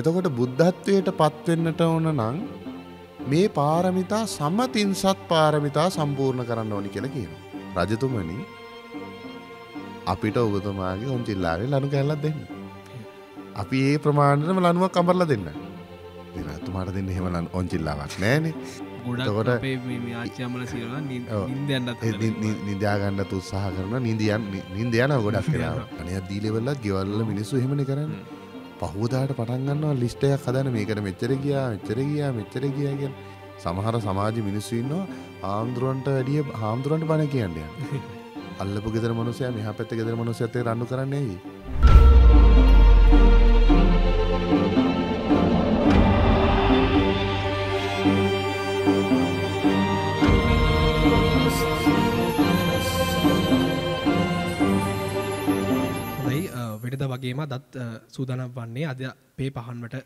එතකොට බුද්ධත්වයට පත්වෙන්නට ඕන නං මේ පාරමිතා සම්මතින්සත් පාරමිතා සම්පූර්ණ කරන්න ඕනි කියලා කියන. රජතුමනි අපිට ඔබතුමාගේ ඔන්චිල්ලාගේ ලනු කැල්ලත් දෙන්න. අපි ඒ ප්‍රමාණයටම ලනුවක් කඹරල දෙන්න. තුමාට දෙන්න හෙමලන් ඔංචිල්ලාවක් නෑනේ ගොඩකොට ආචාමල සිරවා නිදාගන්න තුත්සාහ කරන නිදියන් නින්දයන ගොඩක් කරාව අනය දීලෙවෙල්ලා ගෙවල්ල මිනිස්සු හෙමනි කරන්න පහෝදාට පටන්ගන්නවා ලිස්ටයක් හදන මේකට මෙච්චර ගියා මෙච්චර ගියා මෙච්චර ගියාගෙන් සමහර සමාජ මිනිස්සුන්නවා ආමුදුරුවන්ට වැඩිය හාමුදුරුවන්ට බණ කියන්නය අල්ලපු ගෙදර මනුසය මෙහ පැත්ත ගෙදර මනුසඇතේ රන්නු කරන්නේෙහි. වගේම දත් සූදානම් වන්නේ අද පේ පහන්වට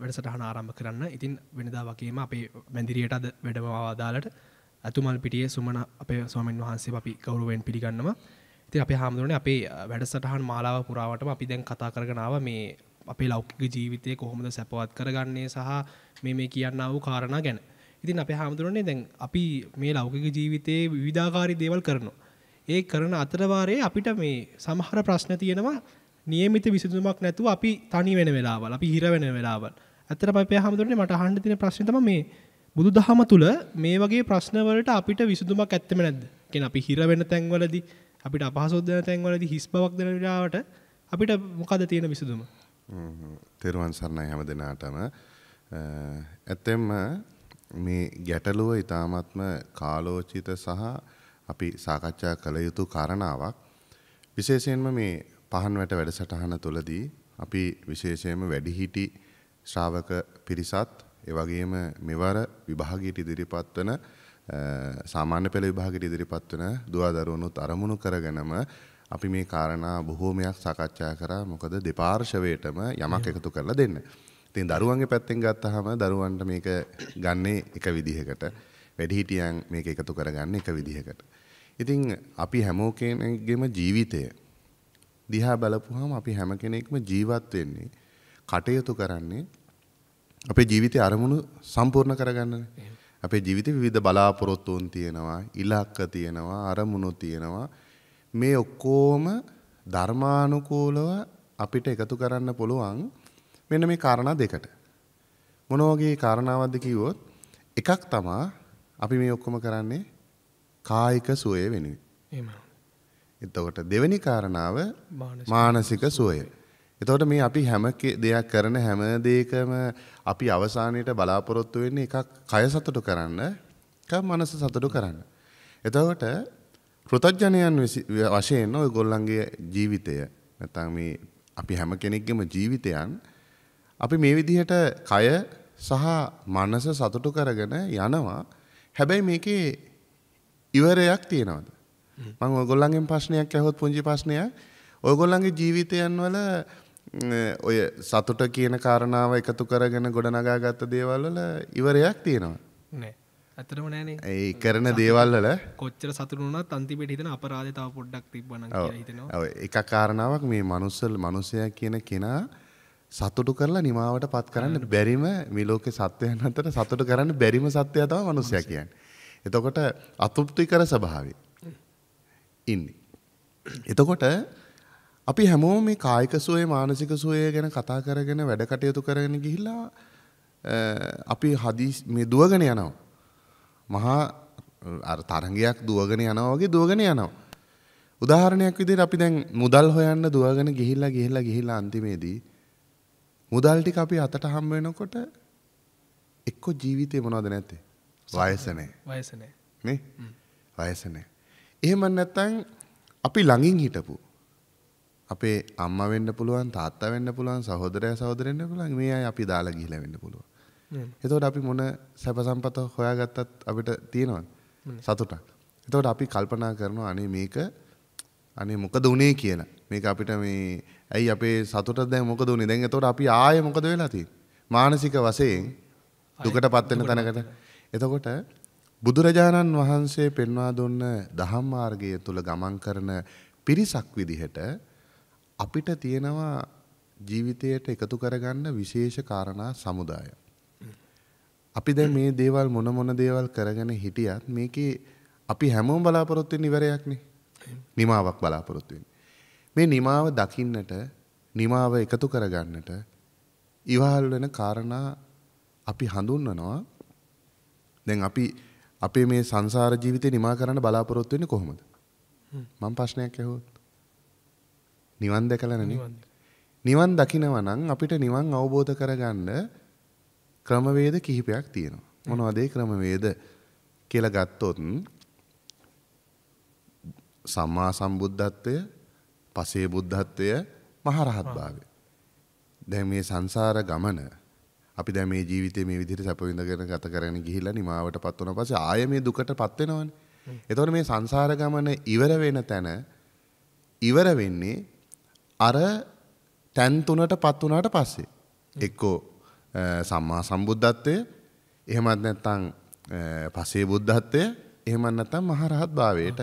වැඩසටහන ආරම්භ කරන්න ඉතින් වෙනදා වගේම අපේ මැදිරියට අද වැඩමවාදාලට ඇතුමල් පිටියේ සුමන අපේ ස්වාමීන් වහන්සේ අපි ගෞරවයෙන් පිළිගන්නවා. ඉතින් අපේ හාමුදුරනේ අපේ වැඩසටහන් මාලාව පුරාවටම අපි දැන් කතා කරගෙන ආවා මේ අපේ ලෞකික ජීවිතය කොහොමද සැපවත් කරගන්නේ සහ මේ මේ කියන්නා වූ කාරණා ගැන. ඉතින් අපේ හාමුදුරනේ දැන් අපි මේ ලෞකික ජීවිතයේ විවිධාකාරී දේවල් කරනවා. ඒ කරන අතරවාරයේ අපිට මේ සමහර ප්‍රශ්න තියෙනවා නියමිත විසඳුමක් නැතුව අපි තනි වෙන වෙලාවල් අපි හිර වෙන වෙලාවල්. ඇත්තටම අපේ හැමදෙරේ මට අහන්න තියෙන ප්‍රශ්නේ තමයි මේ බුදුදහම තුල මේ වගේ ප්‍රශ්න වලට අපිට විසඳුමක් ඇත්තෙම නැද්ද? කියන්නේ අපි හිර වෙන තැන්වලදී අපිට අපහසුත් දෙන තැන්වලදී හිස් බවක් දෙන වෙලාවට අපිට මොකද තියෙන විසඳුම? හ්ම්. තෙරුවන් සරණයි හැමදෙනාටම. ඇත්තෙන්ම මේ ගැටලුව ඊ타ත්ම කාලෝචිත සහ අපි සාකච්ඡා කළ යුතු කාරණාවක් විශේෂයෙන්ම මේ පහන්වැට වැඩසටහන තුළදී අපි විශේෂයෙන්ම වැඩිහිටි ශ්‍රාවක පිරිසත් ඒ වගේම මෙවර විභාගයට ඉදිරිපත් වන සාමාන්‍ය පෙළ විභාගයට ඉදිරිපත් වන දුවා දරුවනුත් අරමුණු කරගෙනම අපි මේ කාරණා බොහෝමයක් සාකච්ඡා කරා මොකද දෙපාර්ශවයටම යමක් එකතු කරලා දෙන්න. ඉතින් දරුවන්ගේ පැත්තෙන් ගත්තහම දරුවන්ට මේක ගන්නේ එක විදිහකට වැඩිහිටියන් මේක එකතු කරගන්න එක විදිහකට. ඉතින් අපි හැමෝකෙනෙක්ගේම ජීවිතය දිහා බලපුවාම අපි හැම කෙනෙක්ම ජීවත් වෙන්නේ කටයුතු කරන්නේ අපේ ජීවිතේ අරමුණු සම්පූර්ණ කරගන්නනේ. අපේ ජීවිතේ විවිධ බලාපොරොත්තුන් තියෙනවා, ඉලක්ක තියෙනවා, අරමුණු තියෙනවා. මේ ඔක්කොම ධර්මානුකූලව අපිට එකතු කරන්න පුළුවන් මෙන්න මේ කාරණා දෙකට. මොන වගේ කාරණාවක්ද කිව්වොත් එකක් තමයි අපි මේ ඔක්කොම කරන්නේ කායික සුවය වෙනුවෙන්. එහෙමයි. එතකොට දෙවෙනි කාරණාව මානසික සුවය. එතකොට මේ අපි හැම දෙයක් කරන හැම දෙයකම අපි අවසානයේට බලාපොරොත්තු වෙන්නේ එකක් කය සතුටු කරන්න, එකක් මනස සතුටු කරන්න. එතකොට කෘතඥයන් වශයෙන් ඔයගොල්ලන්ගේ ජීවිතය නැත්නම් මේ අපි හැම කෙනෙක්ගේම ජීවිතයන් අපි මේ විදිහට කය සහ මනස සතුටු කරගෙන යනවා. හැබැයි මේකේ ඉවරයක් තියෙනවද? මම ඔයගොල්ලන්ගෙන් ප්‍රශ්නයක් ඇහුවොත් පුංචි ප්‍රශ්නයක්. ඔයගොල්ලන්ගේ ජීවිතයන් වල ඔය සතුට කියන කාරණාව එකතු කරගෙන ගොඩනගා ගත්ත දේවල් වල ඉවරයක් තියෙනවා. නෑ. ඇත්තටම නෑනේ. ඒ කරන දේවල් වල කොච්චර සතුට වුණත් අන්තිමට හිතෙන අපරාධය තව පොඩ්ඩක් තිබ්බනම් කියලා හිතෙනවා. ඔව් එක කාරණාවක් මේ මනුස්සල් මනුස්සයා කියන කෙනා සතුටු කරලා නිමාවට පත් කරන්න බැරිම මිලෝක සත්වයන් අතර සතුට කරන්න බැරිම සත්‍යය තම මනුස්සය කියන්. එතකොට අතුෘප්ති කර ස්භාවේ. ඉන්නේ. එතකොට අපි හැමෝම මේ කායික සුවය මානසික සුවය ගැන කතා කරගෙන වැඩ කටයුතු කරගෙන ගිහිල්ලා අපි හදිස් මේ දුවගෙන යනවා. මහා අර තරංගයක් දුවගෙන යනවා වගේ දුවගෙන යනවා. උදාහරණයක් විදිහට අපි දැන් මුදල් හොයන්න දුවගෙන ගිහිල්ලා ගිහිල්ලා ගිහිල්ලා අන්තිමේදී මුදල් ටික අපි අතට හම්බ වෙනකොට එක්ක ජීවිතේ මොනවද නැත්තේ? වයස නැහැ. වයස නැහැ. නේ? වයස නැහැ. එහෙම නැත්නම් අපි ළඟින් හිටපු අපේ අම්මා වෙන්න පුළුවන් තාත්තා වෙන්න පුළුවන් සහෝදරයා සහෝදරෙන්න පුළුවන් මේ අය අපි දාලා ගිහිලා වෙන්න පුළුවන්. එතකොට අපි මොන සැප සම්පත හොයාගත්තත් අපිට තියෙනවද? සතුටක්. එතකොට අපි කල්පනා කරනවා අනේ මේක අනේ මොකද උනේ කියලා. මේක අපිට මේ ඇයි අපේ සතුට දැන් මොකද උනේ? දැන් එතකොට අපි ආයේ මොකද වෙලා තියෙන්නේ? මානසික වශයෙන් දුකටපත් වෙන තැනකට. එතකොට බුදුරජාණන් වහන්සේ පෙන්වා දුන්න දහම් මාර්ගය තුල ගමන් කරන පිරිසක් විදිහට අපිට තියෙනවා ජීවිතයට එකතු කරගන්න විශේෂ කාරණා සමුදාය. අපි දැන් මේ දේවල් මොන මොන දේවල් කරගෙන හිටියත් මේකේ අපි හැමෝම බලාපොරොත්තු වෙන ඉවරයක්නේ. නිමාවක් බලාපොරොත්තු මේ නිමාව දකින්නට නිමාව එකතු කරගන්නට ඉවහල් වෙන කාරණා අපි හඳුන්වනවා. දැන් අපි අපේ මේ සංසාර ජීවිතේ නිමා කරන්න බලාපොරොත්තු වෙන්නේ කොහොමද? මම ප්‍රශ්නයක් ඇහුවොත්. නිවන් දැකලා නැනේ. නිවන් දකිනවා නම් අපිට නිවන් අවබෝධ කරගන්න ක්‍රමවේද කිහිපයක් තියෙනවා. මොනවද ඒ ක්‍රමවේද කියලා ගත්තොත් සම්මා සම්බුද්ධත්වය, පසේ බුද්ධත්වය, මහරහත් භාවය. දැන් මේ සංසාර ගමන අපි දැන් මේ ජීවිතේ මේ විදිහට සැප විඳගෙන ගත කරගෙන ගිහිල්ලා නිමාවටපත් වුණා පස්සේ ආයෙ මේ දුකටපත් වෙනවනේ. එතකොට මේ සංසාර ගමන ඉවර වෙන තැන ඉවර වෙන්නේ අර තැන් තුනටපත් වුණාට පස්සේ. එක්කෝ සම්මා සම්බුද්ධත්වය එහෙමත් නැත්නම් පසේ බුද්ධත්වය එහෙමත් නැත්නම් මහරහත් භාවයට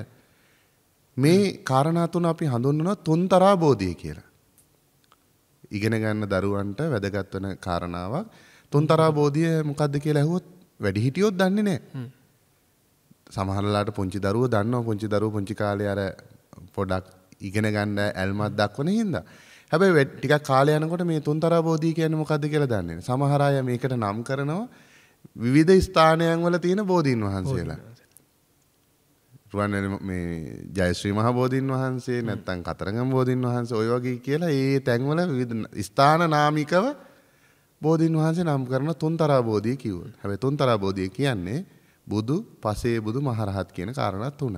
මේ කාරණා තුන අපි හඳුන්වනවා තුන්තරා බෝධිය කියලා. ඉගෙන ගන්න දරුවන්ට වැදගත් වෙන කාරණාවක්. තුන්තරා බෝධිය මොකද්ද කියලා ඇහුවොත් වැඩි හිටියොත් දන්නේ නැහැ. සමහරලාට පුංචි දරුවෝ දන්නවා පුංචි දරුවෝ පුංචි කාලේ අර පොඩක් ඉගෙන ගන්න ඇල්මත් දක්වන හින්දා. හැබැයි ටිකක් කාලය යනකොට මේ තුන්තරා බෝධිය කියන්නේ මොකද්ද කියලා දන්නේ නැහැ. සමහර අය මේකට නම් කරනවා විවිධ ස්ථානයන් වල තියෙන බෝධීන් වහන්සේලා. රුවන්වැලි ජයශ්‍රී මහ බෝධීන් වහන්සේ නැත්තම් කතරගම බෝධීන් වහන්සේ ඔය වගේ කියලා ඒ තැන්වල ස්ථාන නාමිකව බෝධීන් වහන්සේ නම් කරන තුන්තරා බෝධිය කිව්වා. හැබැයි තුන්තරා බෝධිය කියන්නේ බුදු, පසේ බුදු, මහරහත් කියන කාරණා තුන.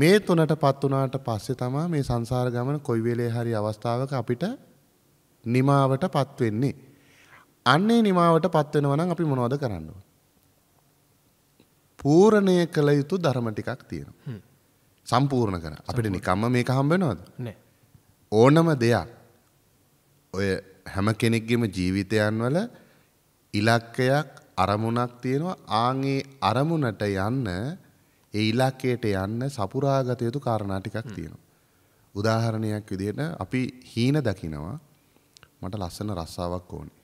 මේ තුනට පත් වුණාට පස්සේ තමයි මේ සංසාර ගමන කොයි වෙලේ හරි අවස්ථාවක අපිට නිමාවටපත් වෙන්නේ. අන්නේ නිමාවටපත් වෙනවා නම් අපි මොනවද කරන්න ඕන? පූරණය කළ යුතු ධර්ම ටිකක් තියෙනවා. සම්පූර්ණ කර අපිට නිකම්ම මේක හම්බෙනවද? ඕනම දෙයක් ඔය හැම කෙනෙක්ගේම ජීවිතයන් වල ඉලක්කයක් අරමුණක් තියෙනවා ආන්ගේ අරමුණට යන්න ඒ ඉලක්කයට යන්න සපුරාගත යුතු කාරණා ටිකක් තියෙනවා. උදාහරණයක් විදිහට අපි හීන දකිනවා මට ලස්සන රස්සාවක් ඕනේ.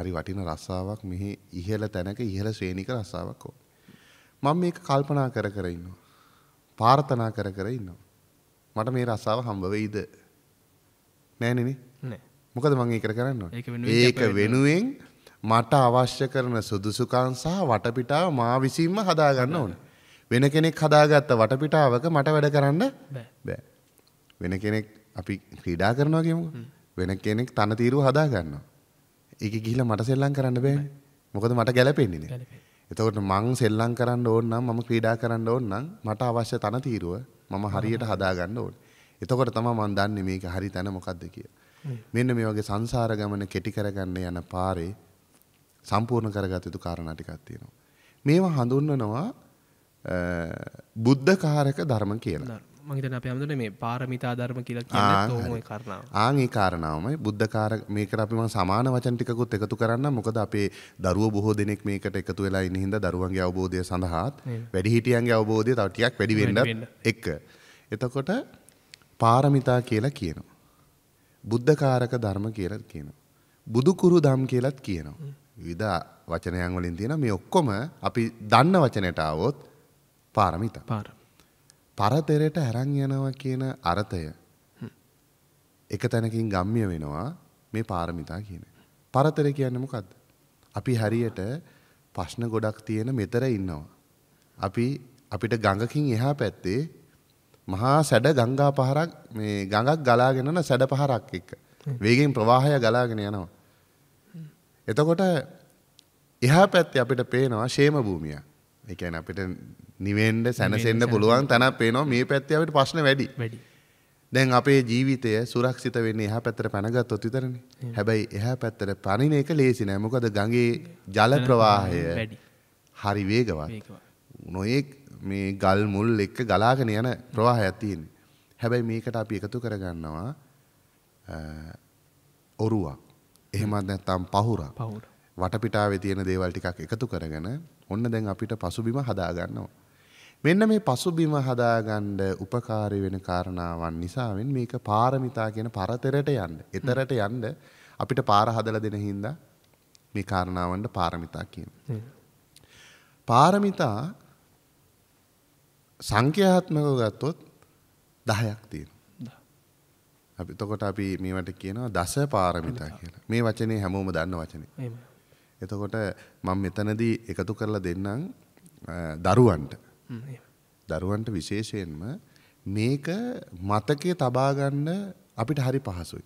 හරි වටින රස්සාවක් මෙහි ඉහළ තැනක ඉහළ ශ්‍රේණික රස්සාවක් ඕන. මම මේක කල්පනා කර කර ඉන්නවා. ප්‍රාර්ථනා කර කර ඉන්නවා. මට මේ රස්සාව හම්බ වෙයිද? නෑනේ නේ. මොකද මම ඒක කරන්න ඕනේ? ඒක වෙනුවෙන් මට අවශ්‍ය කරන සුදුසුකම් සහ වටපිටාව මා විසින්ම හදා ගන්න ඕනේ. වෙන කෙනෙක් හදාගත්ත වටපිටාවක මට වැඩ කරන්න බෑ. වෙන කෙනෙක් අපි ක්‍රීඩා කරනවා කියමුකෝ. වෙන කෙනෙක් තනතිරුව හදා ගන්නවා. එක ගිහිල මට සෙල්ලම් කරන්න බෑ මොකද මට ගැලපෙන්නේ එතකොට මං සෙල්ලම් කරන්න ඕන නම් මම ක්‍රීඩා කරන්න ඕන නම් මට අවශ්‍ය තන තීරුව මම හරියට හදා ගන්න ඕන. එතකොට තමයි මම දන්නේ මේක හරි තැන මොකද්ද කියලා. මෙන්න මේ වගේ සංසාර ගමන කෙටි කරගන්න යන පාරේ සම්පූර්ණ කරගත යුතු කාරණා ටිකක් තියෙනවා. මේවා හඳුන්වනවා බුද්ධකාරක ධර්ම කියලා. මහිතන අප හමුදට මේ පාරමිතා ධර්ම කියල කිය කරනාව ආගේ කාරණාවමයි බුද්ධකාර මේකට අපිම සමාන වචන්ටිකුත් එකතු කරන්න මොකද අපේ දරුව බොහෝ දෙනෙක් මේකට එකතු වෙලා ඉනිහිද දරුවන්ගේ අවබෝධය සඳහාත් වැඩිහිටියන්ගේ අවබෝධය තවටියක් වැඩිවෙන්න එක් එතකොට පාරමිතා කියලා කියනවා. බුද්ධකාරක ධර්ම කියලත් කියනවා. බුදුකුරු දම් කියලත් කියනවා. විධ වචනයන් වලින් තියෙන මේ ඔක්කොම අපි දන්න වචනයට આવොත් පාරමිතා. පාරමිතා පරතරයට හැරන් යනවා කියන අර්ථය එක තැනකින් ගම්ම්‍ය වෙනවා මේ පාරමිතා කියන. පරතර කියන්නේ මොකද්ද? අපි හරියට ප්‍රශ්න ගොඩක් තියෙන මෙතර ඉන්නවා. අපි අපිට ගඟකින් එහා පැත්තේ මහා සැඩ ගංගා පහරක් මේ ගඟක් ගලාගෙන යන සැඩ පහරක් එක්ක වේගෙන් ප්‍රවාහය ගලාගෙන යනවා. එතකොට එහා පැත්තේ අපිට පේනවා ෂේම භූමිය. ඒ කියන්නේ අපිට නිවෙන්ඩ සැනසෙන්න්න පුළුවන් තැන පේනවා මේ පැත්තිවට ප්‍රශ්න වැඩි වැඩි. දැන් අපේ ජීවිතය සුරක්ෂිත වෙන්නේ එහ පැත්තර පැනගත් ොත්තිතරන හැබැයි එහ පැත්තර පණින එක ලේසි නෑමොකද ගගේ ජල ප්‍රවාහය හරි වේගවත් නොයෙක් මේ ගල් මුල් එක්ක ගලාගෙන යන ප්‍රවාහ ඇතියෙන් හැබැයි මේකට අපි එකතු කරගන්නවා ඔරුවක් එහෙමත් නැත්තම් පහුර පහුර වටපිටාව තියෙන දේවල් ටිකක් එකතු කරගෙන ඔන්න දැන් අපිට පසුබිම හදාගන්නවා මෙන්න මේ පසුබිම හදාගන්න උපකාරී වෙන කාරණාවන් නිසාවෙන් මේක පාරමිතා කියන පරතරයට යන්න. එතරට යන්න අපිට පාර හදලා දෙන හින්දා මේ කාරණාවන්ට පාරමිතා කියන. පාරමිතා සංඛ්‍යාත්මකව ගත්තොත් 10ක් තියෙනවා. අපි එතකොට අපි මේවට කියනවා දස පාරමිතා කියලා. මේ වචනේ හැමෝම දන්න වචනේ. එතකොට මම මෙතනදී එකතු කරලා දෙන්නම් දරුවන්ට දරුවන්ට විශේෂයෙන්ම මේක මතකේ තබා ගන්න අපිට හරි පහසුයි.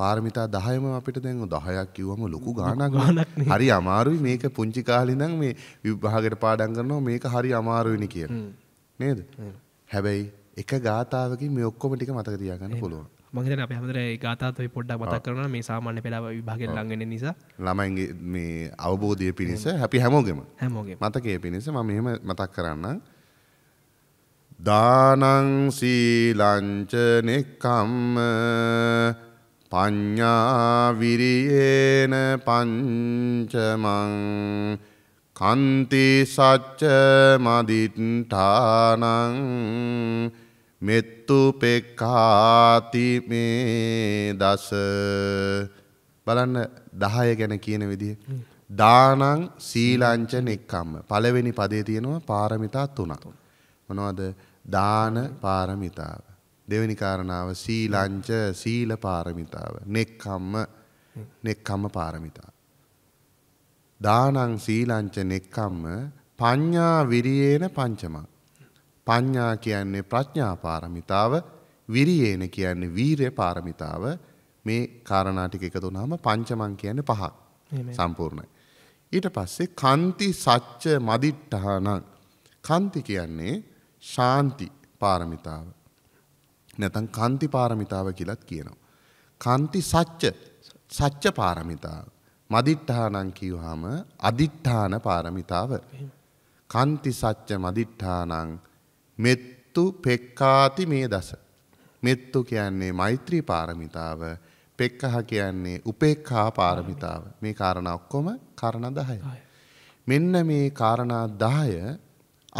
පාරමිතා 10ම අපිට දැන් 10ක් කිව්වම ලොකු ගාණක් හරි අමාරුයි මේක පුංචි කාලේ ඉඳන් මේ විභාගයට පාඩම් කරනවා මේක හරි අමාරුයිනේ කියන. නේද? හැබැයි එක ගාතාවකින් මේ ඔක්කොම ටික මතක තියාගන්න පුළුවන්. මහිතන අප හමදර ගාතාත්වයි පොඩ්ඩක් මතක් කරන මේ සාමාන්‍ය පෙලාව විභාගෙන් ලඟෙන නිසා ළමයින්ගේ මේ අවබෝධය පිණිස හැපි හැමෝගෙම හැමෝගේ මතකය පිණිස ම මෙහෙම මතක් කරන්න දානංසීලංච නෙක්කම්ම පඤ්ඥාවිරියේන පංචමං කන්ති සච්ච මදිට්ඨානං මෙත්තුපෙක්කාති මේ දස බලන්න දහය ගැන කියන විදිහ. දානං සීලංච නෙක්කම්ම. පළවෙනි පදේ තියෙනවා පාරමිතා තුනක්. මොනවද දාන පාරමිතාව. දෙවැනි කාරණාව සීලංච සීල පාරමිතාව. නෙක්කම්ම නෙක්කම්ම පාරමිතා. දානං සීලංච නෙක්කම්ම පඤ්ඤා විරියේන පංචමක්. පඤ්ඤා කියන්නේ ප්‍රඥා පාරමිතාව, විරියේන කියන්නේ වීරය පාරමිතාව. මේ කාරණා ටික එකතු වුනහම පංචමං කියන්නේ පහක්. සම්පූර්ණයි. ඊට පස්සේ කන්ති සච්ච මදිට්ඨානං කන්ති කියන්නේ ශාන්ති පාරමිතාව. නැතන් කන්ති පාරමිතාව කියලත් කියනවා. කන්ති සච්ච සච්ච පාරමිතාව. මදිට්ඨානං කියවහම අදිට්ඨාන පාරමිතාව. කන්ති සච්ච මදිට්ඨානං මෙත්තු පෙක්කාති මේ දස. මෙත්තු කියන්නේ මෛත්‍රී පාරමිතාව පෙක්කහ කියන්නේ උපේක්කා පාරමිතාව මේ කාරණ ඔක්කොම කරණ දහය. මෙන්න මේ කාරණා දාය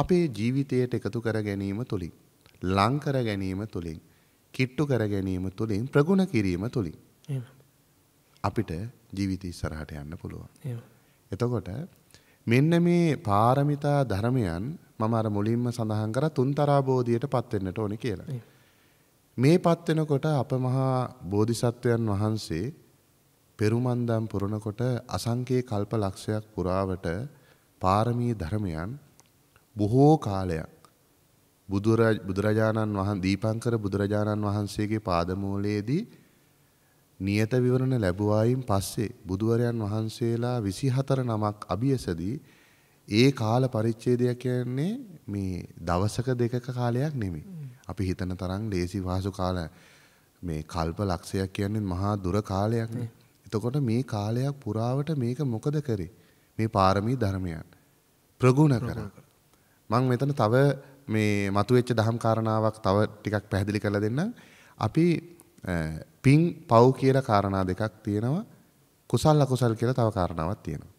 අපේ ජීවිතයට එකතු කර ගැනීම තුළින්. ලංකර ගැනීම තුළින් කිට්ටු කර ගැනීම තුළින් ප්‍රගුණ කිරීම තුළින්. අපිට ජීවිත ඉස්සරහට යන්න පුළුවන්. එතකොට මෙන්න මේ පාරමිතා ධර්මයන් මම අර මුලින්ම සඳහන් කරා තුන්තරාබෝධියටපත් වෙන්නට ඕනේ කියලා. මේපත් වෙනකොට අප මහා බෝධිසත්වයන් වහන්සේ පෙරුමන්දම් පුරනකොට අසංකේ කල්ප ලක්ෂයක් පුරාවට පාරමී ධර්මයන් බොහෝ කාලයක් බුදුරජාණන් වහන් දීපංකර බුදුරජාණන් වහන්සේගේ පාදමූලයේදී නියත විවරණ ලැබුවායින් පස්සේ බුදුවරයන් වහන්සේලා 24 නමක් අභියසදී ඒ කාල පරිච්ඡේදය කියන්නේ මේ දවසක දෙකක කාලයක් නෙමෙයි. අපි හිතන තරම් ලේසි වාසු කාල මේ කල්ප ලක්ෂයක් කියන්නේ මහා දුර කාලයක්නේ. එතකොට මේ කාලයක් පුරාවට මේක මොකද කරේ? මේ පාරමී ධර්මයන් ප්‍රගුණ කරා. මම මෙතන තව මේ මතුවෙච්ච දහම් කාරණාවක් තව ටිකක් පැහැදිලි කරලා දෙන්න. අපි පින් පව් කියලා කාරණා දෙකක් තියෙනවා. කුසල් අකුසල් කියලා තව කාරණාවක් තියෙනවා.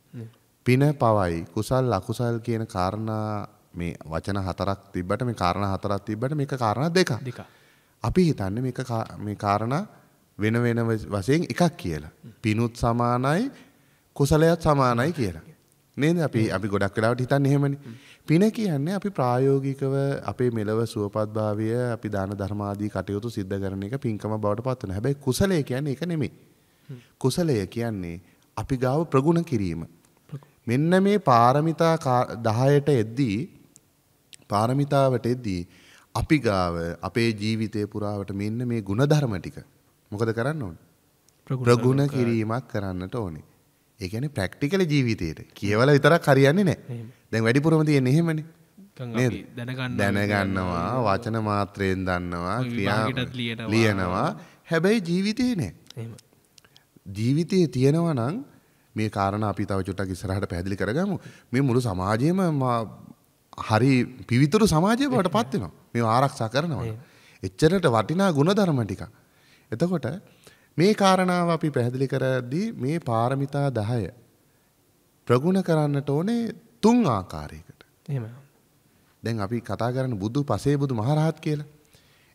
පින පවයි කුසල් අකුසල් කියන කාරණා මේ වචන හතරක් තිබ්බට මේ කාරණා හතරක් තිබ්බට මේක කාරණා දෙකක්. දෙකක්. අපි හිතන්නේ මේක මේ කාරණා වෙන වෙන වශයෙන් එකක් කියලා. පිනුත් සමානයි කුසලයත් සමානයි කියලා. නේද අපි අපි ගොඩක් වෙලාවට හිතන්නේ එහෙමනේ. පින කියන්නේ අපි ප්‍රායෝගිකව අපේ මෙලව සුවපත්භාවය අපි දාන ධර්මාදී කටයුතු සිද්ධ කරන එක පින්කම බවට පත් වෙනවා. හැබැයි කුසලය කියන්නේ ඒක නෙමෙයි. කුසලය කියන්නේ අපි ගාව ප්‍රගුණ කිරීම. මෙන්න මේ පාරමිතා 10ට එද්දී පාරමිතාවට එද්දී අපි ගාව අපේ ජීවිතේ පුරාවට මෙන්න මේ ಗುಣධර්ම ටික මොකද කරන්න ඕනේ? ප්‍රගුණ කිරීමක් කරන්නට ඕනේ. ඒ කියන්නේ ප්‍රැක්ටිකල් ජීවිතේට කියවලා විතරක් හරියන්නේ නැහැ. දැන් වැඩිපුරම තියෙන්නේ එහෙමනේ. දැනගන්නවා වචන මාත්‍රයෙන් දන්නවා ලියනවා හැබැයි ජීවිතේ නෑ ජීවිතයේ තියෙනවා නම් මේ කාරණ අපි තව චුට්ටක් ඉස්සරහට පැහැදිලි කරගමු. මේ මුළු සමාජයේම හරි පිවිතුරු සමාජය බවට පත් වෙනවා. මේව ආරක්ෂා කරනවා. එච්චරට වටිනා ಗುಣධර්ම ටික. එතකොට මේ කාරණාව අපි පැහැදිලි කරද්දී මේ පාරමිතා 10 ප්‍රගුණ කරන්නට ඕනේ තුන් ආකාරයකට. එහෙමයි. දැන් අපි කතා කරන්නේ බුදු පසේ බුදු මහරහත් කියලා.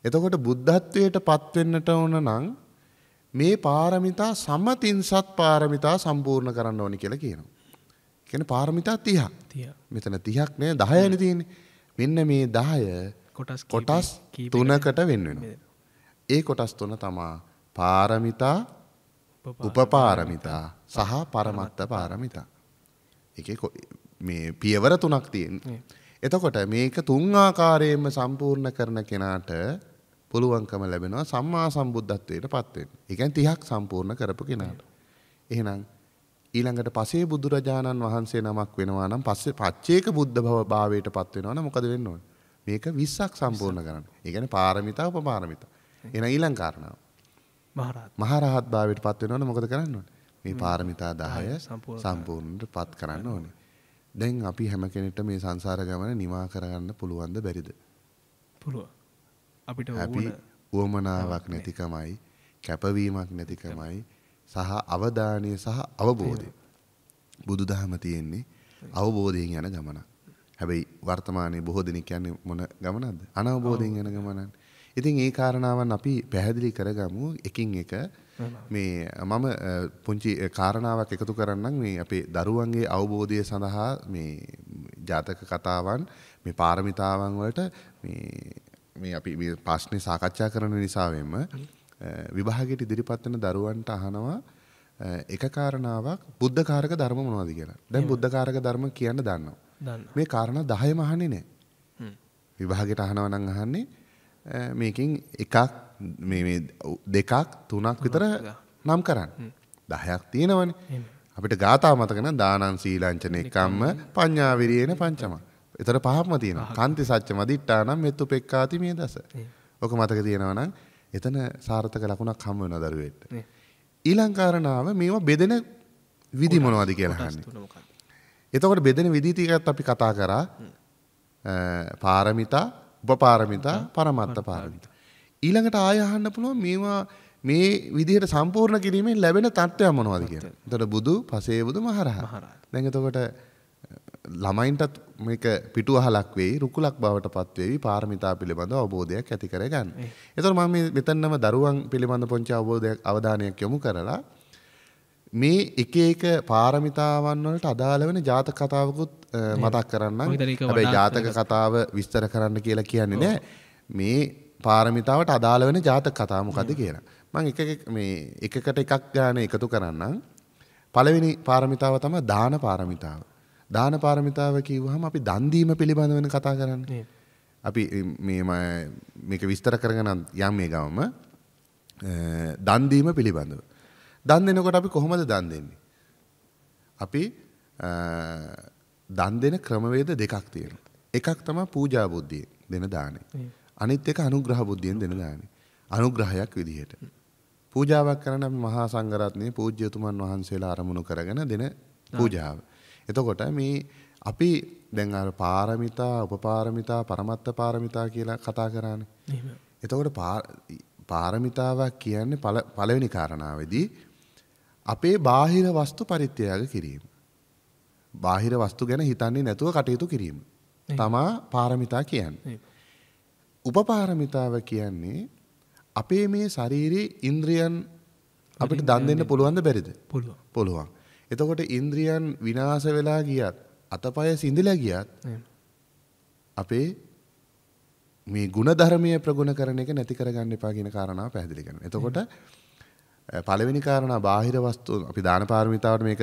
එතකොට බුද්ධත්වයට පත් වෙන්නට ඕන නම් මේ පාරමිතා සමතින්සත් පාරමිතා සම්පූර්ණ කරන්න ඕනි කියලා කියනවා. කියන පාරමිතා තිහක් තිය මෙතන තිහක් නෑ දහයන තියෙන මෙන්න මේ දහය කොටස් කොටස් තුනකට වෙන්වෙන. ඒ කොටස් තුන තමා පාරමිතා උපපාරමිතා සහ පරමත්ත පාරමිතා. එක මේ පියවර තුනක් තියෙන්. එතකොට මේක තුන් ආකාරයෙන්ම සම්පූර්ණ කරන කෙනාට පුළුවන්කම ලැබෙනවා සම්මා සම්බුද්ධත්වයට පත් වෙන්න. ඒ කියන්නේ 30ක් සම්පූර්ණ කරපු කෙනාට. එහෙනම් ඊළඟට පසේ බුදුරජාණන් වහන්සේ නමක් වෙනවා නම් පස්සේ පච්චේක බුද්ධ භව භාවයට පත් වෙනවා නම් මොකද වෙන්න ඕනේ? මේක 20ක් සම්පූර්ණ කරන්න. ඒ කියන්නේ පාරමිතා උපපාරමිතා. එහෙනම් ඊළඟ කාරණාව. මහරහත්. මහරහත් භාවයට පත් වෙනවා නම් මොකද කරන්න ඕනේ? මේ පාරමිතා 10 සම්පූර්ණට පත් කරන්න ඕනේ. දැන් අපි හැම කෙනෙක්ට මේ සංසාර ගමන නිමා කරගන්න පුළුවන්ද බැරිද? පුළුවන්. අපිට අපි උවමනාවක් නැතිකමයි කැපවීමක් නැතිකමයි සහ අවධානය සහ අවබෝධය. බුදුදහම තියෙන්නේ අවබෝධයෙන් යන ගමන. හැබැයි වර්තමානයේ බොහෝ දෙනෙක් යන්නේ මොන ගමනක්ද? අනවබෝධයෙන් යන ගමනක්. ඉතින් ඒ කාරණාවන් අපි පැහැදිලි කරගමු එකින් එක මේ මම පුංචි කාරණාවක් එකතු කරන්නම් මේ අපේ දරුවන්ගේ අවබෝධය සඳහා මේ ජාතක කතාවන් මේ පාරමිතාවන් වලට මේ මේ අපි ප්‍රශ්නය සාකච්ඡා කරන නිසාවෙන්ම විභාගයට ඉදිරිපත් වෙන දරුවන්ට අහනවා එක කාරණාවක් බුද්ධකාරක ධර්ම මොනවද කියලා. දැන් බුද්ධකාරක ධර්ම කියන්න දන්නවා. මේ කාරණා 10ම අහන්නේ නැහැ. විභාගයට අහනවා නම් අහන්නේ මේකින් එකක් මේ දෙකක් තුනක් විතර නම් කරන්න. 10ක් තියෙනවනේ. අපිට ගාථා මතක නම් දානං සීලංචන එකම්ම පඤ්ඤාවිරියේන පංචම. එතට පහම තියෙන කන්ති සච්ච මදිට්ටා නම් මෙත්තු පෙක්කාති මේ දස ඕක මතක තියෙනවනම් එතන සාර්ථක ලකුණක් හම් වෙන දරුවෙට ඊලංකාරණාව මේවා බෙදෙන විදි මොනවද කියලහන්නේ එතකොට බෙදෙන විදිීතිකත් අපි කතා කරා පාරමිතා උපපාරමිතා පරමත්ත පාරමිතා ඊළඟට ආයහන්න පුළුව මේවා මේ විදිහට සම්පූර්ණ කිරීමෙන් ලැබෙන තත්ත්වය මොනවද කියලා. එතකොට බුදු, පසේ බුදු, මහරහත්. දැන් එතකොට ළමයින්ටත් මේක පිටු අහලක් වෙයි රුකුලක් බවට පත්වෙවි පාරමිතා පිළිබඳ අවබෝධයක් ඇති කරගන්න. එතකොට මම මේ මෙතනම දරුවන් පිළිබඳ පොන්ච අවබෝධයක් අවධානයක් යොමු කරලා මේ එක එක පාරමිතාවන් වලට අදාළ වෙන ජාතක කතාවකුත් මතක් කරන්න. හැබැයි ජාතක කතාව විස්තර කරන්න කියලා කියන්නේ නෑ. මේ පාරමිතාවට අදාළ වෙන ජාතක කතා මොකද්ද කියලා. මම එක මේ එකකට එකක් ගාන එකතු කරන්නම්. පළවෙනි පාරමිතාව තමයි දාන පාරමිතාව. දාන පාරමිතාව කිව්වහම අපි දන් දීම පිළිබඳව වෙන කතා කරන්නේ. අපි මේ මේක විස්තර කරගෙන යම් මේ ගමම දන් දීම පිළිබඳව. දන් දෙනකොට අපි කොහොමද දන් දෙන්නේ? අපි දන් දෙන ක්‍රමවේද දෙකක් තියෙනවා. එකක් තමයි පූජා බුද්ධිය දෙන දානෙ. අනිත් එක අනුග්‍රහ බුද්ධියෙන් දෙන දානෙ. අනුග්‍රහයක් විදිහට. පූජාවක් කරන අපි මහා සංඝරත්නයේ පූජ්‍යතුමන් වහන්සේලා අරමුණු කරගෙන දෙන පූජාව. එතකොට මේ අපි දැන් අර පාරමිතා උපපාරමිතා පරමත්ත පාරමිතා කියලා කතා කරානේ. එතකොට පාරමිතාවක් කියන්නේ පළවෙනි කාරණාවේදී අපේ බාහිර වස්තු පරිත්‍යාග කිරීම. බාහිර වස්තු ගැන හිතන්නේ නැතුව කටයුතු කිරීම. තමා පාරමිතා කියන්නේ. උපපාරමිතාව කියන්නේ අපේ මේ ශරීරයේ ඉන්ද්‍රියන් අපිට දන් දෙන්න පුළුවන්ද බැරිද? පුළුවන්. එතකොට ඉන්ද්‍රියන් විනාශ වෙලා ගියත් අතපය සිඳලා ගියත් අපේ මේ ಗುಣධර්මයේ ප්‍රගුණ කරන එක නැති කරගන්න එපා කියන කාරණාව පැහැදිලි කරනවා. එතකොට පළවෙනි කාරණා බාහිර වස්තු අපි දාන පාරමිතාවට මේක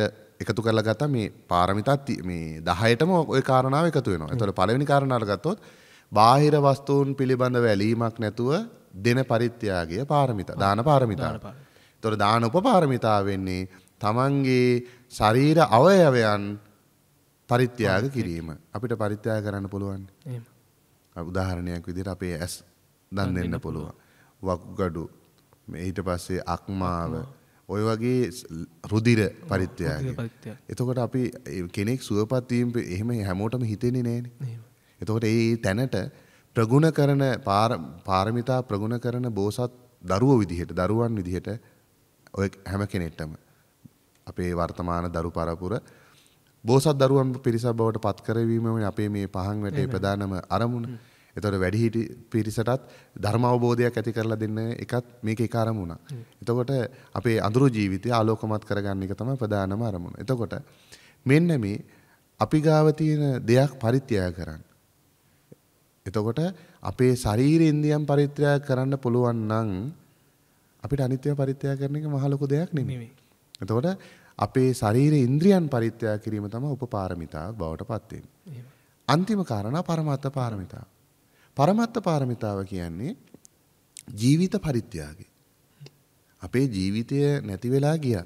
එකතු කරලා ගත්තා මේ පාරමිතාත් මේ 10ටම ওই කාරණාව එකතු වෙනවා. එතකොට පළවෙනි කාරණාවට ගත්තොත් බාහිර වස්තුන් පිළිබඳව ඇලීමක් නැතුව දෙන පරිත්‍යාගය පාරමිතා දාන පාරමිතාව. එතකොට දාන උපපාරමිතාව වෙන්නේ තමන්ගේ ශරීර අවයවයන් පරිත්‍යාග කිරීම අපිට පරිත්‍යාග කරන්න පුළුවන් උදාහරණයක් විදිහට අපේ ඇස් දන් දෙන්න පුළුවන් වකුගඩු ඊට පස්සේ අක්මාව ඔය වගේ රුදිර පරිත්‍යාග එතකොට අපි කෙනෙක් සුවපත්වීම එහෙම හැමෝටම හිතෙන්නේ නෑන එතකොට ඒ තැනට ප්‍රගුණ කරන පාරමිතා ප්‍රගුණ කරන බෝසත් දරුව විදිහට දරුවන් විදිහට ඔය හැම කෙනෙට්ටම අපේ වර්තමාන දරු පරපුර බෝසත් දරුවන් පිරිසක් බවට පත් කරවීමමයි අපේ මේ පහන් වැටේ ප්‍රධානම අරමුණ. එතකොට වැඩිහිටි පිරිසටත් ධර්ම අවබෝධයක් ඇති කරලා දෙන්න එකත් මේක එක අරමුණක්. එතකොට අපේ අඳුරු ජීවිතය ආලෝකමත් කරගන්න එක තමයි ප්‍රධානම අරමුණ. එතකොට මෙන්න මේ අපි ගාව තියෙන දෙයක් පරිත්‍යාග කරන්න. එතකොට අපේ ශරීර ඉන්දියම් පරිත්‍යාග කරන්න පුළුවන් නම් අපිට අනිත්‍ය පරිත්‍යාග කරන එක මහ ලොකු දෙයක් නෙමෙයි. එතකොට අපේ ශරීරයේ ඉන්ද්‍රියන් පරිත්‍යාග කිරීම තමයි උපපාරමිතා බවට පත් වෙන්නේ. අන්තිම කාරණා පරමත්ත පාරමිතා. පරමත්ත පාරමිතාව කියන්නේ ජීවිත පරිත්‍යාගය. අපේ ජීවිතය නැති වෙලා ගියා.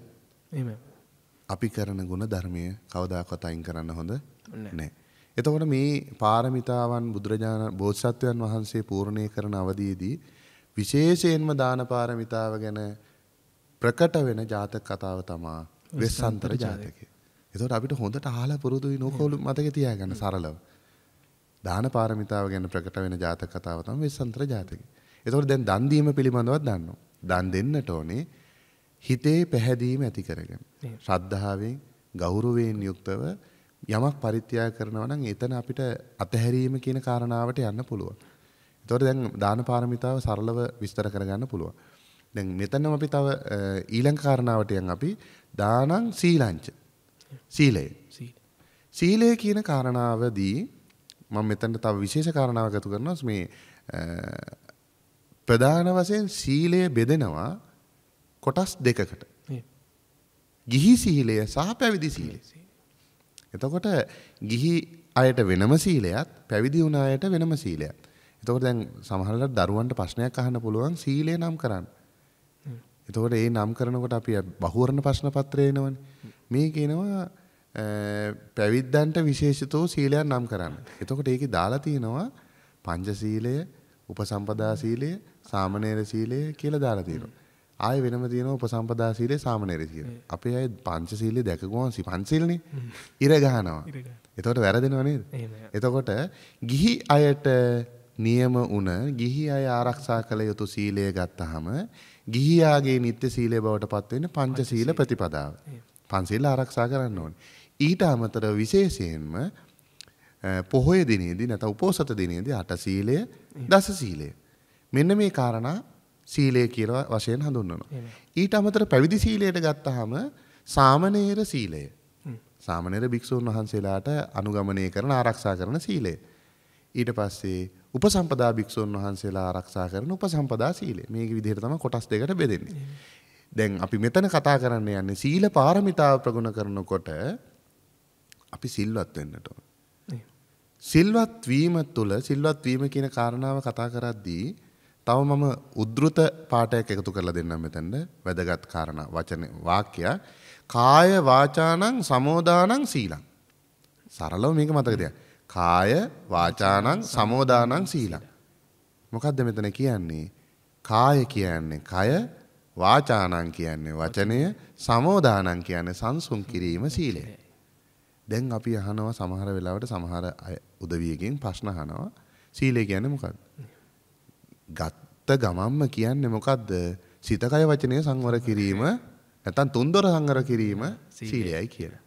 අපි කරන ගුණ ධර්මය කවදාකවත් අයින් කරන්න හොඳ නැහැ. එතකොට මේ පාරමිතාවන් බුදුරජාණන් බෝසත්වයන් වහන්සේ පූර්ණේ කරන අවදීදී විශේෂයෙන්ම දාන පාරමිතාව ගැන ප්‍රකට වෙන ජාතක කතාව තමා වෙස්සන්තර ජාතකය. එතකොට අපිට හොඳට අහලා පුරුදුයි නෝකෝලු මතක තියාගන්න සරලව. දාන පාරමිතාව ගැන ප්‍රකට වෙන ජාතක කතාව තමයි වෙස්සන්තර ජාතකය. එතකොට දැන් දන් දීම පිළිබඳවත් දන්නවා. දන් දෙන්නට ඕනේ හිතේ පැහැදීම ඇති කරගෙන. ශ්‍රද්ධාවෙන්, ගෞරවයෙන් යුක්තව යමක් පරිත්‍යාග කරනවා නම් එතන අපිට අතහැරීම කියන කාරණාවට යන්න පුළුවන්. එතකොට දැන් දාන පාරමිතාව සරලව විස්තර කරගන්න පුළුවන්. දැන් මෙතනම අපි තව ඊළඟ කාරණාවට යන් අපි දානං සීලංච සීලය සීලය කියන කාරණාවදී මම මෙතනට තව විශේෂ කාරණාවක් අතු කරනවා මේ ප්‍රධාන වශයෙන් සීලය බෙදෙනවා කොටස් දෙකකට ගිහි සීලය සහ පැවිදි සීලය එතකොට ගිහි අයට වෙනම සීලයත් පැවිදි වුණ අයට වෙනම සීලයත් එතකොට දැන් සමහරවිට දරුවන්ට ප්‍රශ්නයක් අහන්න පුළුවන් සීලය නම් කරන්න එතකොට ඒ නම් කරනකොට අපි බහුවරණ ප්‍රශ්න පත්‍රය එනවනේ. මේ කියනවා පැවිද්දන්ට විශේෂිතෝ සීලයන් නම් කරන්න. එතකොට ඒකේ දාලා තියෙනවා පංචශීලය, උපසම්පදා සීලය, සාමණේර සීලය කියලා දාලා තියෙනවා. ආයෙ වෙනම තියෙනවා උපසම්පදා සීලය, සාමණේර සීලය. අපේ අය පංචශීලය දැක ගමන් පංචශීලනේ ඉර ගහනවා. එතකොට වැරදෙනව නේද? එතකොට ගිහි අයට නියම වුණ ගිහි අය ආරක්ෂා කළ යුතු සීලය ගත්තාම ගිහියාගේ නිත්‍ය සීලය බවට පත්වෙන පංචශීල ප්‍රතිපදාව. පන්සිල් ආරක්ෂා කරන්න ඕනේ. ඊට අමතරව විශේෂයෙන්ම පොහොය දිනේදී නැත්නම් උපෝසත දිනේදී අට සීලය, දස සීලය. මෙන්න මේ කාරණා සීලය කියලා වශයෙන් හඳුන්වනවා. ඊට අමතර පැවිදි සීලයට ගත්තාම සාමණේර සීලය. සාමණේර භික්ෂුන් වහන්සේලාට අනුගමනය කරන ආරක්ෂා කරන සීලය. ඊට පස්සේ උපසම්පදා භික්ෂූන් වහන්සේලා ආරක්ෂා කරන උපසම්පදා සීලය. මේක විදිහට තමයි කොටස් දෙකට බෙදෙන්නේ. දැන් අපි මෙතන කතා කරන්න යන්නේ සීල පාරමිතාව ප්‍රගුණ කරනකොට අපි සිල්වත් වෙන්නට ඕන. සිල්වත් වීම තුළ සිල්වත් වීම කියන කාරණාව කතා කරද්දී තව මම උද්ෘත පාඩයක් එකතු කරලා දෙන්නම් මෙතනද වැදගත් කාරණා වචන වාක්‍ය කාය වාචානං සමෝදානං සීලං සරලව මේක මතක තියාගන්න කාය වාචානං සමෝදානං සීලං. මොකද්ද මෙතන කියන්නේ? කාය කියන්නේ කය වාචානං කියන්නේ වචනය සමෝදානං කියන්නේ සංසුන් කිරීම සීලය. දැන් අපි අහනවා සමහර වෙලාවට සමහර උදවියකින් ප්‍රශ්න අහනවා සීලය කියන්නේ මොකද්ද? ගත්ත ගමම්ම කියන්නේ මොකද්ද? සිත කය වචනය සංවර කිරීම නැත්නම් තුන්දොර සංවර කිරීම සීලයයි කියලා.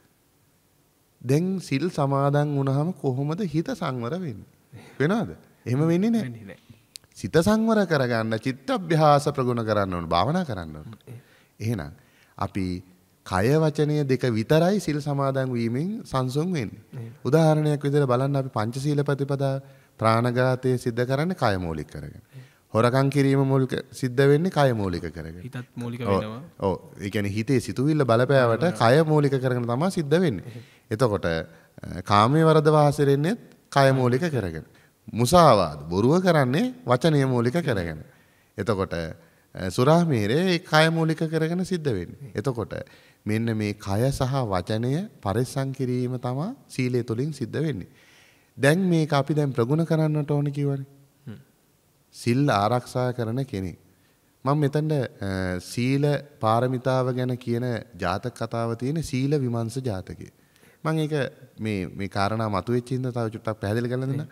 දැන් සිල් සමාදන් වුණාම කොහොමද හිත සංවර වෙන්නේ? වෙනවද? එහෙම වෙන්නේ නැහැ. සිත සංවර කරගන්න චිත්තඅභ්‍යාස ප්‍රගුණ කරන්න ඕන, භාවනා කරන්න ඕන. එහෙනම් අපි කය වචනය දෙක විතරයි සිල් සමාදන් වීමෙන් සංසුන් වෙන්නේ. උදාහරණයක් විදිහට බලන්න අපි පංචශීල ප්‍රතිපදා ප්‍රාණඝාතය සිද්ධ කරන්නේ කය මූලික කරගෙන. හොරකම් කිරීම මුල් සිද්ධ වෙන්නේ කය මූලික කරගෙන. හිතත් මූලික වෙනවා. ඔව්. ඒ කියන්නේ හිතේ සිතුවිල්ල බලපෑවට කය මූලික කරගෙන තමයි සිද්ධ වෙන්නේ. එතකොට කාමයේ වරද වාසිරෙන්නේ කය මූලික කරගෙන. මුසාවාද බොරුව කරන්නේ වචනය මූලික කරගෙන. එතකොට සුරාමීරේ ඒ කය මූලික කරගෙන සිද්ධ වෙන්නේ. එතකොට මෙන්න මේ කය සහ වචනය පරිස්සම් කිරීම තමයි සීලය තුළින් සිද්ධ වෙන්නේ. දැන් මේක අපි දැන් ප්‍රගුණ කරන්නට ඕන කිව්වනේ. සිල් ආරක්ෂා කරන කෙනෙක්. මම මෙතන සීල පාරමිතාව ගැන කියන ජාතක කතාව තියෙන සීල විමංශ ජාතකය. මම ඒක මේ මේ කාරණා මතුවෙච්ච ඉඳන් තව චුට්ටක් පැහැදිලි කරලා දෙන්න.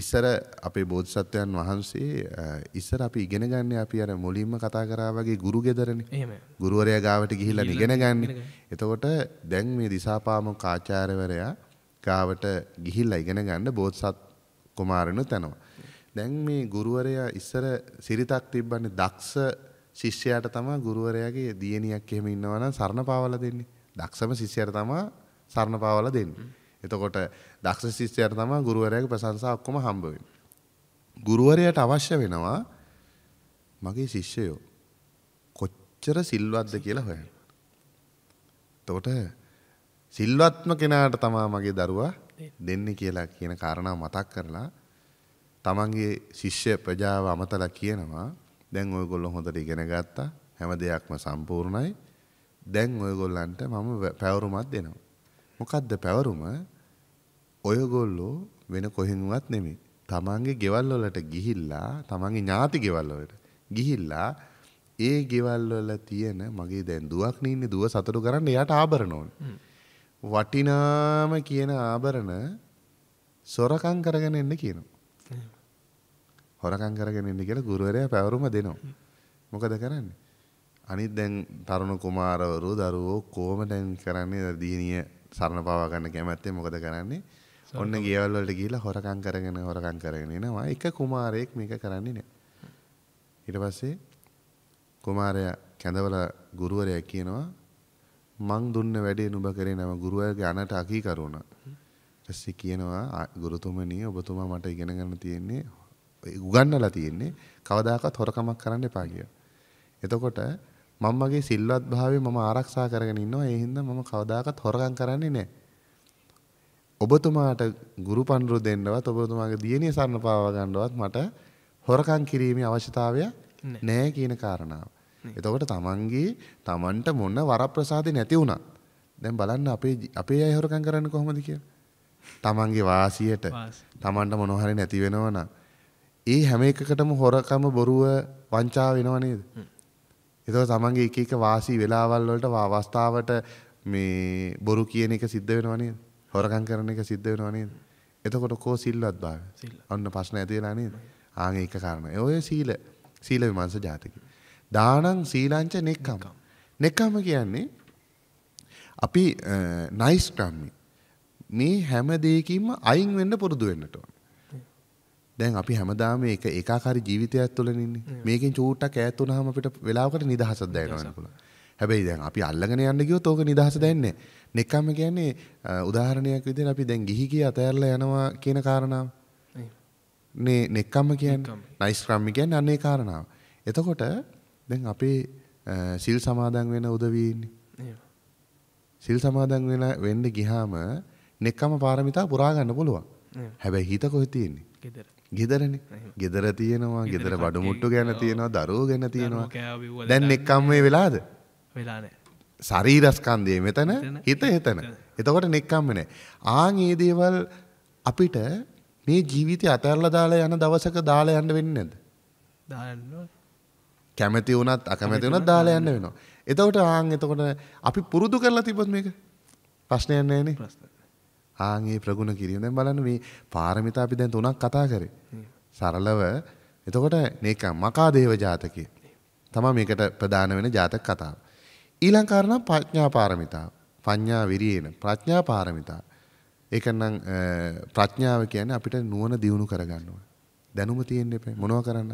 ඉස්සර අපේ බෝධිසත්වයන් වහන්සේ ඉස්සර අපි ඉගෙන ගන්න අපි අර මුලින්ම කතා කරා වගේ ගුරු ගෙදරනේ. එහෙම. ගුරුවරයා ගාවට ගිහිල්ලා ඉගෙන ගන්න. එතකොට දැන් මේ දිසාපාමොක් ආචාර්යවරයා ගාවට ගිහිල්ලා ඉගෙන ගන්න බෝධිසත් කුමාරණු තනවා. දැන් මේ ගුරුවරයා ඉස්සර සිරිතක් තිබ්බන්නේ දක්ෂ ශිෂ්‍යයාට තමයි ගුරුවරයාගේ දියණියක් එහෙම ඉන්නවා නම් සරණ පාවලා දෙන්නේ. දක්ෂම ශිෂ්‍යයාට තමයි සරණ පාවලා දෙන්නේ. එතකොට දක්ෂ ශිෂ්‍යයාට තමයි ගුරුවරයාගේ ප්‍රශංසා ඔක්කොම හම්බ වෙන්නේ. ගුරුවරයාට අවශ්‍ය වෙනවා මගේ ශිෂ්‍යයෝ කොච්චර සිල්වත්ද කියලා හොයන්න. එතකොට සිල්වත්ම කෙනාට තමයි මගේ දරුවා දෙන්නේ කියලා කියන කාරණා මතක් කරලා තමන්ගේ ශිෂ්‍ය ප්‍රජාව අමතලා කියනවා දැන් ඔයගොල්ලෝ හොඳට ඉගෙන ගත්තා හැම දෙයක්ම සම්පූර්ණයි දැන් ඔයගොල්ලන්ට මම පැවරුමක් දෙනවා මොකද්ද පැවරුම ඔයගොල්ලෝ වෙන කොහෙන්වත් නෙමෙයි තමන්ගේ ගෙවල් වලට ගිහිල්ලා තමන්ගේ ඥාති ගෙවල් වලට ගිහිල්ලා ඒ ගෙවල් වල තියෙන මගේ දැන් දුවක් නින්නේ දුව සතුටු කරන්න එයාට ආභරණ ඕනේ වටිනාම කියන ආභරණ සොරකම් කරගෙන එන්න කියනවා හොරකම් කරගෙන ඉන්න කියලා ගුරුවරයා පැවරුම දෙනවා. මොකද කරන්නේ? අනිත් දැන් තරුණ කුමාරවරු දරුවෝ කොහොම දැන් කරන්නේ දිනිය සරණ පාවා ගන්න කැමැත්තේ මොකද කරන්නේ? ඔන්න ගේවල් වලට ගිහිල්ලා හොරකම් කරගෙන හොරකම් කරගෙන එනවා. එක කුමාරයෙක් මේක කරන්නේ නැහැ. ඊට පස්සේ කුමාරයා කැඳවල ගුරුවරයා කියනවා මං දුන්න වැඩේ නුඹ කරේ නම ගුරුවරයාගේ අනට අකීකරුණා. ඊපස්සේ කියනවා ගුරුතුමනි ඔබතුමා මට ඉගෙන ගන්න තියෙන්නේ උගන්වලා තියෙන්නේ කවදාකවත් හොරකමක් කරන්න එපා කියලා. එතකොට මම මගේ සිල්වත් භාවය මම ආරක්ෂා කරගෙන ඉන්නවා. ඒ හින්දා මම කවදාකවත් හොරකම් කරන්නේ නැහැ. ඔබතුමාට ගුරු පඬුරු දෙන්නවත් ඔබතුමාගේ දියණිය සරණ පාවා ගන්නවත් මට හොරකම් කිරීමේ අවශ්‍යතාවයක් නැහැ කියන කාරණාව. එතකොට Tamange Tamanට මොන වරප්‍රසාදේ නැති වුණත් දැන් බලන්න අපේ අපේ අය හොරකම් කරන්නේ කොහොමද කියලා. Tamange වාසියට Tamanට මොනවා හරි නැති වෙනවනම් ඒ හැම එකකටම හොරකම බොරුව වංචා වෙනව නේද? ඒතකොට තමන්ගේ එක එක වාසි වෙලාවල් වලට අවස්ථාවට මේ බොරු කියන එක සිද්ධ වෙනව නේද? හොරකම් කරන එක සිද්ධ වෙනව නේද? එතකොට කෝ සිල්වත් භාවය. අන්න ප්‍රශ්න ඇති වෙලා නේද? ආන් ඒක කාරණා. ඔය සීල සීල විමර්ශ ජාතකය. දානං සීලංච නෙක්ඛම්. නෙක්ඛම් කියන්නේ අපි නයිස් ක්‍රම්මි. මේ හැම දෙයකින්ම අයින් වෙන්න පුරුදු වෙන්නට ඕන. දැන් අපි හැමදාම ඒක ඒකාකාරී ජීවිතයක් තුළ ඉන්නේ. මේකෙන් චූට්ටක් ඈත් වුණාම අපිට වෙලාවකට නිදහසක් දැනෙන්න පුළුවන්. හැබැයි දැන් අපි අල්ලගෙන යන්න ගියොත් ඕක නිදහස දැනෙන්නේ නැහැ. නෙක්කම කියන්නේ උදාහරණයක් විදිහට අපි දැන් ගිහි ගිය අතහැරලා යනවා කියන කාරණාව. නේ නෙක්කම කියන්නේ නයිස් ක්‍රම් කියන්නේ අනේ කාරණාව. එතකොට දැන් අපේ සිල් සමාදන් වෙන උදවිය ඉන්නේ. සිල් සමාදන් වෙන වෙන්න ගියාම නෙක්කම පාරමිතා පුරා ගන්න පුළුවන්. හැබැයි හිත කොහෙ තියෙන්නේ? gedara. ගෙදරන ගෙදර තියෙනවා ගෙදර බඩුමුට්ටු ගැන තියෙනවා දරුව ගැන තියෙනවා දැන් එක්කම් මේ වෙලාද සරීරස්කන්දය මෙතන හිත එතන එතකොට නෙක්කම්මනේ ආං ඒ දේවල් අපිට මේ ජීවිතය අතැරල දාලා යන දවසක දාලා යන්න වෙන්න නැද කැමැති වුණත් අකමැති වුණත් දාලා යන්න වෙනවා එතකොට ආං එතකොට අපි පුරුදු කරලා තිබොත් මේක ප්‍රශ්නයක් නෑනේ ප්‍රශ්න ආන්ගේ ප්‍රගුණ කිරීම දැන් බලන්න මේ පාරමිතා අපි දැන් තුනක් කතා කරේ. සරලව එතකොට මේක මකා දේව ජාතකය. තමයි මේකට ප්‍රධාන වෙන ජාතක කතාව. ඊළඟ කාරණා ප්‍රඥා පාරමිතාව. පඤ්ඤා විරියේන ප්‍රඥා පාරමිතා. ඒකනම් ප්‍රඥාව කියන්නේ අපිට නුවණ දියුණු කරගන්න ඕන. දැනුම තියෙන්න එපා. මොනව කරන්න?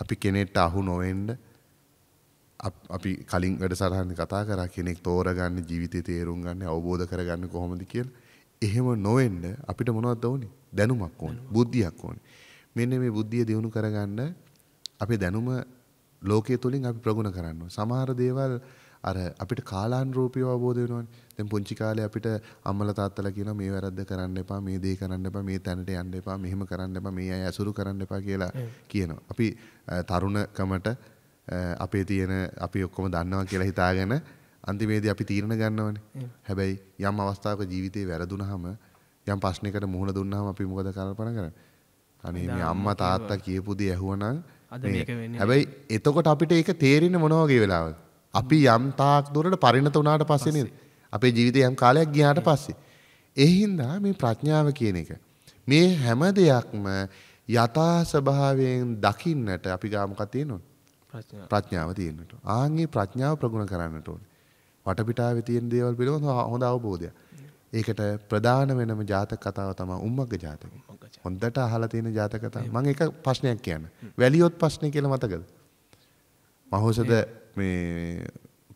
අපි කෙනෙක්ට අහු නොවෙන්න අපි කලින් වැඩසටහන් කතා කරා කෙනෙක් තෝරගන්න ජීවිතේ තේරුම් ගන්න අවබෝධ කරගන්න කොහොමද කියලා. එහෙම නොවෙන්න අපිට මොනවද ඕනේ? දැනුමක් ඕනේ. බුද්ධියක් ඕනේ. මෙන්න මේ බුද්ධිය දියුණු කරගන්න අපේ දැනුම ලෝකයේ තුලින් අපි ප්‍රගුණ කරන්න සමහර දේවල් අර අපිට කාලානුරූපීව අවබෝධ වෙනවනේ. දැන් පුංචි කාලේ අපිට අම්මලා තාත්තලා කියනවා මේ වැරද්ද කරන්න එපා, මේ දේ කරන්න එපා, මේ තැනට යන්න එපා, මෙහෙම කරන්න එපා, මේ අය ඇසුරු කරන්න එපා කියලා කියනවා. අපි තරුණකමට අපේ තියෙන අපි ඔක්කොම දන්නවා කියලා හිතාගෙන අන්තිමේදී අපි තීරණ ගන්නවනේ. හැබැයි යම් අවස්ථාවක ජීවිතේ වැරදුනහම යම් ප්‍රශ්නයකට මුහුණ දුන්නාම අපි මොකද කල්පනා කරන්නේ? අනේ මේ අම්මා තාත්තා කියපු දේ ඇහුවනම් හැබැයි එතකොට අපිට ඒක තේරෙන්නේ මොන වගේ වෙලාවද? අපි යම් තාක් දුරට පරිණත වුණාට පස්සේ නේද? අපේ ජීවිතේ යම් කාලයක් ගියාට පස්සේ. ඒ හින්දා මේ ප්‍රඥාව කියන එක මේ හැම දෙයක්ම යථා ස්වභාවයෙන් දකින්නට අපි ගාමක තියෙනවා. ප්‍රඥාව තියෙන්නට. ආන්ගේ ප්‍රඥාව ප්‍රගුණ කරන්නට ඕනේ. වටපිටාවේ තියෙන දේවල් පිළිබඳව හොඳ අවබෝධයක්. ඒකට ප්‍රධාන වෙනම ජාතක කතාව තමයි උම්මග්ග ජාතකය. හොඳට අහලා තියෙන ජාතක කතාව. මම එක ප්‍රශ්නයක් කියන්න. වැලියොත් ප්‍රශ්නේ කියලා මතකද? මහෞෂධ මේ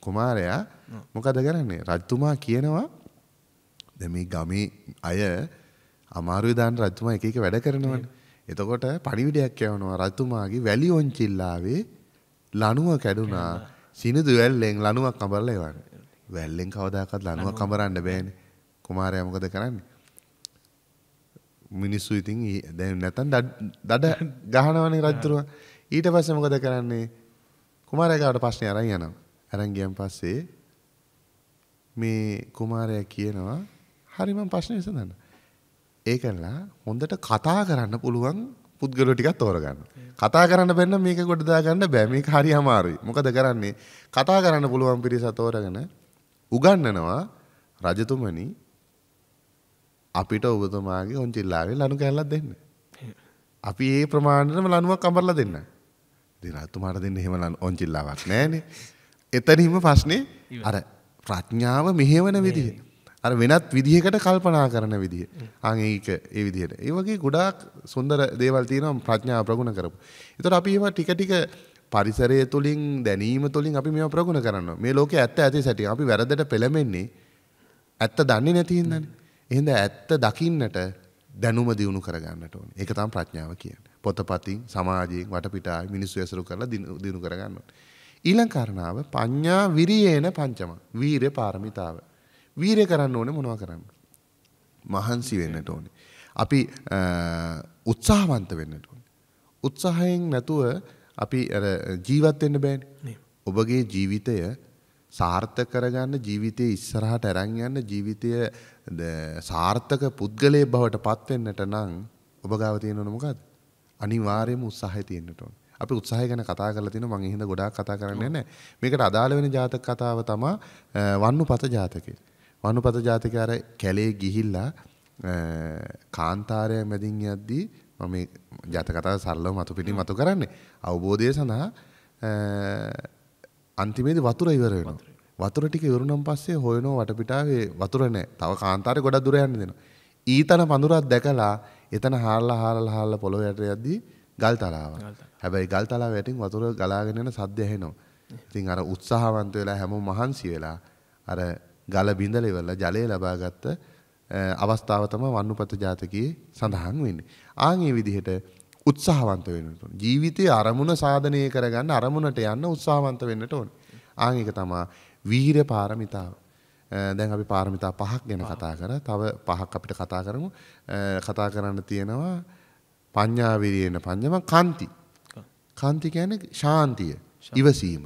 කුමාරයා මොකද කරන්නේ? රජතුමා කියනවා දැන් මේ ගමේ අය අමාරුවේ දාන්න රජතුමා එක එක වැඩ කරනවනේ. එතකොට පණිවිඩයක් යවනවා රජතුමාගේ වැලි ඔන්චිල්ලාවේ ලණුව කැඩුනා. සිනිඳු වැල්ලෙන් ලණුවක් අඹරලා එවන්නේ. වැල්ලෙන් කවදාකවත් ලණුවක් කමරන්න බෑනේ. කුමාරයා මොකද කරන්නේ? මිනිස්සු ඉතින් දැන් නැතන් දඩ ගහනවනේ රජතුරුව. ඊට පස්සේ මොකද කරන්නේ? කුමාරයාට ප්‍රශ්නේ අරන් යනවා. අරන් ගියන් පස්සේ මේ කුමාරයා කියනවා හරි මම ප්‍රශ්නේ විසඳන්න. ඒකලා හොඳට කතා කරන්න පුළුවන් පුද්ගලෝ ටිකක් තෝරගන්න. කතා කරන්න බැන්න මේක ගොඩ දාගන්න බෑ. මේක හරි අමාරුයි. මොකද කරන්නේ? කතා කරන්න පුළුවන් පිරිස තෝරගෙන උගන්නනවා රජතුමනි අපිට ඔබතුමාගේ ඔංචිල්ලාගේ ලනු කැල්ලක් දෙන්න. අපි ඒ ප්‍රමාණයටම ලනුවක් අඹරලා දෙන්න. ඉතින් රජතුමාට දෙන්න එහෙම ලනු ඔංචිල්ලාවක් නැහනේ. එතනින්ම ප්‍රශ්නේ අර ප්‍රඥාව මෙහෙවන විදිහ. අර වෙනත් විදිහකට කල්පනා කරන විදිහ. අන් ඒක ඒ විදිහට. ඒ වගේ ගොඩාක් සුන්දර දේවල් තියෙනවා ප්‍රඥාව ප්‍රගුණ කරපු. ඒතර අපි ඒවා ටික ටික පරිසරය තුළින් දැනීම තුළින් අපි මේ ප්‍රගුණ කරන්න මේ ලෝක ඇත්ත ඇති සැටි අපි වැරදට පෙළමෙන්නේ ඇත්ත දන්නේ නැතිහින්නන එහිද ඇත්ත දකින්නට දැනුම දියුණු කරගන්නට ඕන එක තම් ප්‍රඥාව කියන පොතපතින් සමාජයෙන් වටපිටා මිනිස්සු ඇසරු කරලා දිනු කරගන්න. ඊළං කරණාව පඤ්ඥා විරියේන පංචම වීරය පාරමිතාව. වීරය කරන්න ඕන මොනව කරන්න. මහන්සි වෙන්නට ඕන. අපි උත්සාහවන්ත වෙන්නට ඕන. උත්සාහයෙන් නැතුව අපි ජීවත් වෙන්න බෑනේ. ඔබගේ ජීවිතය සාර්ථක කරගන්න ජීවිතයේ ඉස්සරහට අරන් යන්න ජීවිතය සාර්ථක පුද්ගලයෙක් බවට පත් වෙන්නට නම් ඔබ ගාව තියෙන ඕන මොකද්ද? අනිවාර්යයෙන්ම උත්සාහය තියෙන්නට ඕන. අපි උත්සාහය ගැන කතා කරලා තිනවා මම එහෙනම් ගොඩාක් කතා කරන්නේ නැහැ. මේකට අදාළ වෙන ජාතක කතාව තමයි වන්නුපත ජාතකය. වන්නුපත ජාතකය අර කැලේ ගිහිල්ලා කාන්තාරය මැදින් යද්දී මම ජාතක කතාව සරලව මතු පිටින් මතු කරන්නේ. අවබෝධය සඳහා අන්තිමේදී වතුර ඉවර වෙනවා. වතුර ටික ඉවරුනම් පස්සේ හොයනවා වටපිටාවේ වතුර නැහැ. තව කාන්තාරේ ගොඩක් දුර යන්න දෙනවා. ඊතන පඳුරක් දැකලා එතන හාල්ලා හාල්ලා හාල්ලා පොළොව යට යද්දී ගල් තලාවක්. හැබැයි ගල් තලාව යටින් වතුර ගලාගෙන යන සද්ද ඇහෙනවා. ඉතින් අර උත්සාහවන්ත වෙලා හැමෝම මහන්සි වෙලා අර ගල බිඳලා ඉවරලා ජලය ලබාගත්ත අවස්ථාව තමයි වන්නුපත ජාතකයේ සඳහන් වෙන්නේ. ආන් මේ විදිහට උත්සාහවන්ත වෙන්න ඕන. ජීවිතයේ අරමුණ සාධනය කරගන්න අරමුණට යන්න උත්සාහවන්ත වෙන්නට ඕන. ආන් එක තමයි වීර පාරමිතාව. දැන් අපි පාරමිතා පහක් ගැන කතා කරා. තව පහක් අපිට කතා කරමු. කතා කරන්න තියෙනවා පඤ්ඤා විරියන පඤ්ඤම කාන්ති. කාන්ති කියන්නේ ශාන්තිය, ඉවසීම.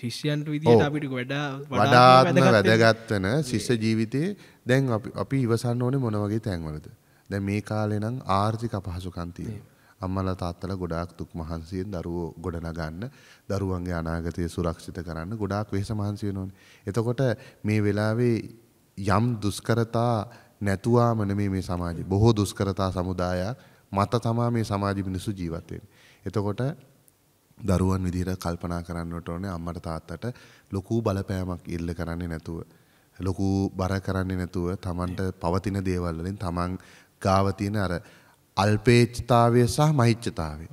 ශිෂ්‍යන්ට විදිහට අපිට වඩා වඩාත්ම වැදගත් වෙන ශිෂ්‍ය ජීවිතයේ දැන් අපි ඉවසන්න ඕනේ මොන වගේ තැන්වලද? දැන් මේ කාලේ නම් ආර්ථික අපහසුකම් තියෙනවා අම්මලා තාත්තලා ගොඩාක් දුක් මහන්සියෙන් දරුවෝ ගොඩනගන්න දරුවන්ගේ අනාගතය සුරක්ෂිත කරන්න ගොඩාක් වෙහෙස මහන්සි වෙනෝනේ එතකොට මේ වෙලාවේ යම් දුෂ්කරතා නැතුවාම නෙමෙයි මේ සමාජය බොහෝ දුෂ්කරතා සමුදායක් මත තමා මේ සමාජ මිනිස්සු ජීවත් වෙන්නේ එතකොට දරුවන් විදිහට කල්පනා කරන්නට ඕනේ අම්මට තාත්තට ලොකු බලපෑමක් ඉල්ල කරන්නේ නැතුව ලොකු බර කරන්නේ නැතුව තමන්ට පවතින දේවල් වලින් තමන් ගාව තියෙන අර අල්පේච්ඡතාවය සහ මහිච්ඡතාවය.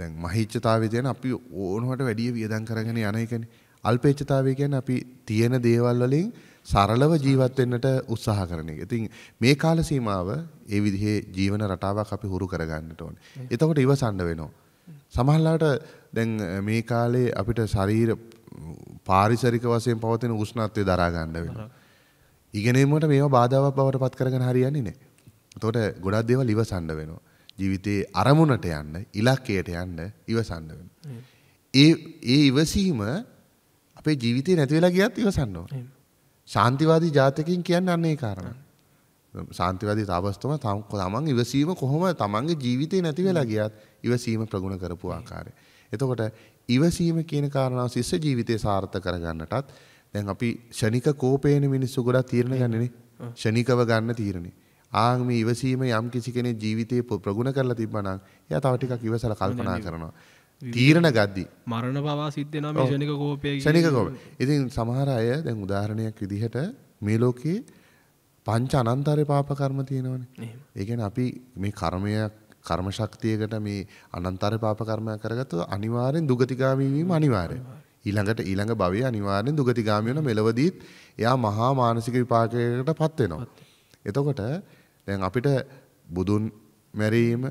දැන් මහිච්ඡතාවය කියන්නේ අපි ඕනවට වැඩිය වියදම් කරගෙන යන එකනේ. අල්පේච්ඡතාවය කියන්නේ අපි තියෙන දේවල් වලින් සරලව ජීවත් වෙන්නට උත්සාහ කරන එක. ඉතින් මේ කාල සීමාව ඒ විදිහේ ජීවන රටාවක් අපි හුරු කරගන්නට ඕනේ. එතකොට ඉවසන්න වෙනවා. සමහරවිට දැන් මේ කාලේ අපිට ශරීර පාරිසරික වශයෙන් පවතින උෂ්ණත්වය දරා ගන්න වෙනවා. ඉගෙනීමට මේවා බාධාවක් බවට පත් කරගෙන හරියන්නේ නැහැ. එතකොට ගොඩක් දේවල් ඉවසන්න වෙනවා. ජීවිතේ අරමුණට යන්න, ඉලක්කයට යන්න ඉවසන්න වෙනවා. ඒ ඒ ඉවසීම අපේ ජීවිතේ නැති වෙලා ගියත් ඉවසන්න ඕනේ. ශාන්තිවාදී ජාතකයෙන් කියන්නේ අන්න ඒ කාරණා. ශාන්තිවාදී තාපස්තුම තමන් ඉවසීම කොහොම තමන්ගේ ජීවිතේ නැති වෙලා ගියත් ඉවසීම ප්‍රගුණ කරපු ආකාරය. එතකොට ඉවසීම කියන කාරණාව ශිෂ්‍ය ජීවිතේ සාර්ථක කරගන්නටත් දැන් අපි ෂණික කෝපේන මිනිස්සු ගොඩක් තීරණ ගන්නනේ. ෂණිකව ගන්න තීරණේ. ආන් මේ ඉවසීම යම් කිසි කෙනෙක් ජීවිතේ ප්‍රගුණ කරලා තිබ්බනම් එයා තව ටිකක් ඉවසලා කල්පනා කරනවා. තීරණ ගද්දි මරණ පවා සිද්ධ වෙනවා මේ ශනික කෝපය. ශනික කෝපය. ඉතින් සමහර අය දැන් උදාහරණයක් විදිහට මේ ලෝකේ පංච අනන්තරේ පාප කර්ම තියෙනවනේ. ඒ කියන්නේ අපි මේ කර්මයක් කර්ම ශක්තියකට මේ අනන්තර පාප කර්මයක් කරගත්තොත් අනිවාර්යෙන් දුගතිගාමී වීම අනිවාර්යයි. ඊළඟට ඊළඟ භවයේ අනිවාර්යෙන් දුගතිගාමී වෙන මෙලවදීත් එයා මහා මානසික විපාකයකට පත් වෙනවා. එතකොට දැන් අපිට බුදුන් මැරීම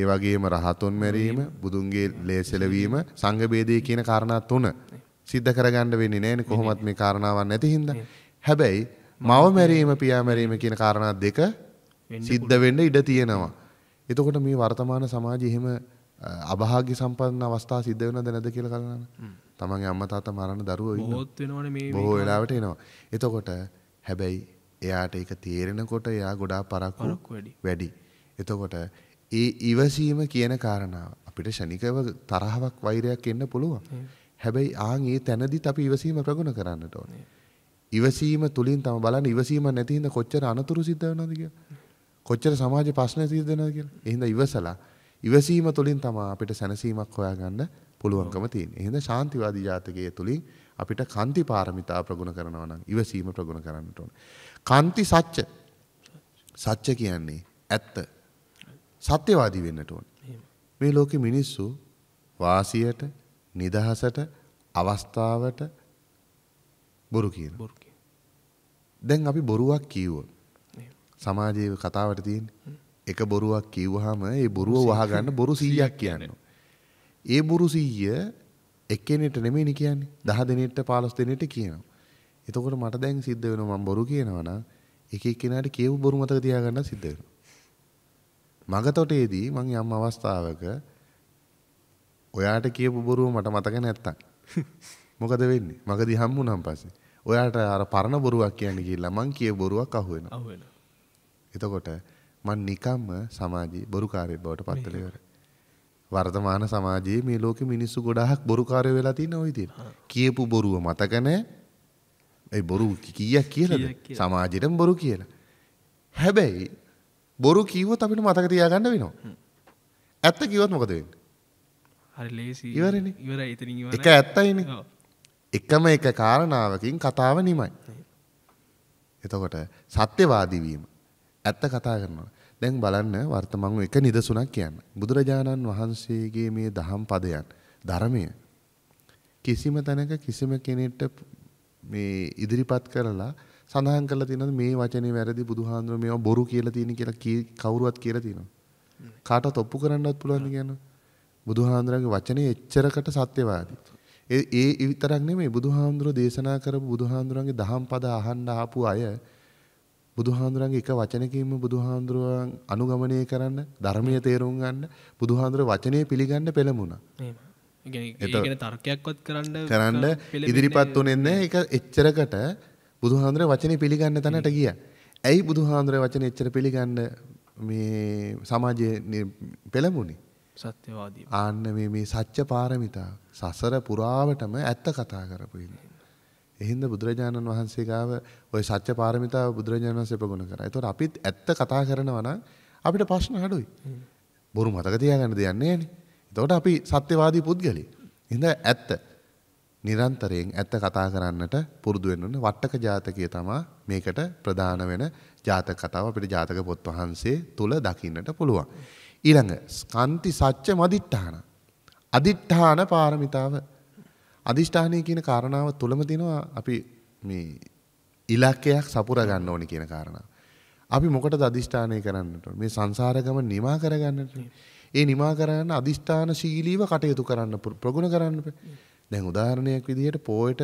ඒ වගේම රහතුන් මැරීම බුදුන්ගේ ලේසලවීම සංඝබේදය කියන කාරණා තුන සිද්ධ කරගන්න වෙන්නේ නැහැ නේ කොහොමත් මේ කාරණාවන් නැති හින්දා. හැබැයි මව මැරීම පියා මැරීම කියන කාරණා දෙක සිද්ධ වෙන්න ඉඩ තියෙනවා. එතකොට මේ වර්තමාන සමාජය එහෙම අභාග්‍ය සම්පන්න අවස්ථා සිද්ධ වෙනවද නැද්ද කියලා කලනන. තමන්ගේ අම්මා තාත්තා මරණ දරුවෝ ඉන්නවා. බොහෝ වෙලාවට එනවා. එතකොට හැබැයි එයාට ඒක තේරෙනකොට එයා ගොඩාක් පරක්කු වැඩි. එතකොට ඒ ඉවසීම කියන කාරණාව අපිට ෂණිකව තරහවක් වෛරයක් එන්න පුළුවන්. හැබැයි ආන් ඒ තැනදිත් අපි ඉවසීම ප්‍රගුණ කරන්නට ඕනේ. ඉවසීම තුලින් තම බලන්න ඉවසීම නැති හින්දා කොච්චර අනතුරු සිද්ධ වෙනවද කියලා. කොච්චර සමාජ ප්‍රශ්න සිද්ධ වෙනවද කියලා. ඒ හින්දා ඉවසලා ඉවසීම තුලින් තමයි අපිට සැනසීමක් හොයාගන්න පුළුවන්කම තියෙන්නේ. එහෙනම් ශාන්තිවාදී ජාතකයේ තුලින් අපිට කන්ති පාරමිතා ප්‍රගුණ කරනවා නම් ඉවසීම ප්‍රගුණ කරන්නට ඕනේ. කන්ති සච්ච සච්ච කියන්නේ ඇත්ත සත්‍යවාදී වෙන්නට ඕන මේ ලෝකෙ මිනිස්සු වාසියට නිදහසට අවස්ථාවට බොරු කියන දැන් අපි බොරුවක් කිව්වොත් සමාජයේ කතාවට තියෙන එක බොරුවක් කිව්වහම ඒ බොරුව වහගන්න බොරු 100ක් කියනවා ඒ බොරු 100 එක්කෙනෙට නෙමෙයිනේ කියන්නේ 10 දෙනෙට 15 දෙනෙට කියනවා එතකොට මට දැන් සිද්ධ වෙනවා මම බොරු කියනවා නම් එක එක්කෙනාට කියව බොරු මතක තියාගන්න සිද්ධ වෙනවා. මගතොටේදී මං යම් අවස්ථාවක ඔයාට කියපු බොරුව මට මතක නැත්තම් මොකද වෙන්නේ? මගදී හම්බුනම් පස්සේ ඔයාට අර පරණ බොරුවක් කියන්නේ කියලා මං කිය බොරුවක් අහු වෙනවා. අහු වෙනවා. එතකොට මං නිකම්ම සමාජයේ බොරුකාරයෙක් බවට පත් වෙලා ඉවරයි. වර්තමාන සමාජයේ මේ ලෝකෙ මිනිස්සු ගොඩාක් බොරුකාරයෝ වෙලා තියෙන ওই තියෙන. කියපු බොරුව මතක නැහැ. ඒ බොරු කීයක් කියලද සමාජයටම බොරු කියලා. හැබැයි බොරු කීවොත් අපිට මතක තියාගන්න වෙනවා. ඇත්ත කිව්වොත් මොකද වෙන්නේ? හරි ලේසි. ඉවරනේ. ඉවරයි එතනින් ඉවරයි. එක ඇත්තයිනේ. එකම එක කාරණාවකින් කතාව නිමයි. එතකොට සත්‍යවාදී වීම ඇත්ත කතා කරනවා. දැන් බලන්න වර්තමන් එක නිදසුණක් කියන්න. බුදුරජාණන් වහන්සේගේ මේ දහම් පදයන් ධර්මය කිසිම තැනක කිසිම කෙනෙක්ට මේ ඉදිරිපත් කරලා සඳහන් කරලා තියෙනවා මේ වචනේ වැරදි බුදුහාඳුන මේවා බොරු කියලා තියෙන කියලා කවුරුවත් කියලා තියෙනවා. කාටවත් ඔප්පු කරන්නවත් පුළුවන් කියනවා. බුදුහාඳුනගේ වචනේ එච්චරකට සත්‍යවාදී. ඒ ඒ විතරක් නෙමෙයි බුදුහාඳුරෝ දේශනා කරපු බුදුහාඳුරන්ගේ දහම් පද අහන්න ආපු අය බුදුහාඳුරන්ගේ එක වචනකින්ම බුදුහාඳුරුවන් අනුගමනය කරන්න ධර්මීය තේරුම් ගන්න බුදුහාඳුර වචනේ පිළිගන්න පෙළඹුණා. එහෙමයි. ඒගෙන තර්කයක්වත් කරන්න කරන්න ඉදිරිපත් වනෙන්න එක එච්චරකට බුදුහාන්දුර වචනය පිළිගන්න තැනට ගිය. ඇයි බුදුහාන්දුර වචන එච්චර පිළිගන්න මේ සමාජය පෙළමුණි. සත්‍යවාදී. ආන්න මේ සච්ච පාරමිතා සසර පුරාවටම ඇත්ත කතා කරපුන්න. එහින්ද බුදුරජාණන් වහන්සේ ගාව ඔය සච්ච පාරමිතා බුදුරජාණන් සෙපගුණ කර තුර අපිත් ඇත්ත කතා කරනවන අපිට පශ්න හඩුයි. බොරු මතක තියාගන්න දෙයන්නේ නේ එතකොට අපි සත්‍යවාදී පුද්ගලයි. ඉඳ ඇත්ත. නිරන්තරයෙන් ඇත්ත කතා කරන්නට පුරුදු වෙන්න ඕනේ. වට්ටක ජාතකය තමයි මේකට ප්‍රධාන වෙන ජාතක කතාව අපිට ජාතක පොත් වහන්සේ තුල දකින්නට පුළුවන්. ඊළඟ ස්කන්ති සත්‍ය මදිත්‍ඨාන. අදිත්‍ඨාන පාරමිතාව. අදිෂ්ඨානය කියන කාරණාව තුලම දිනවා අපි මේ ඉලක්කයක් සපුර ගන්න ඕනේ කියන කාරණා. අපි මොකටද අදිෂ්ඨානය කරන්නට මේ සංසාර ගමන නිමා කරගන්නට ඒ නිමා කරන්න අදිෂ්ඨානශීලීව කටයුතු කරන්න ප්‍රගුණ කරන්න. දැන් උදාහරණයක් විදිහට පොයට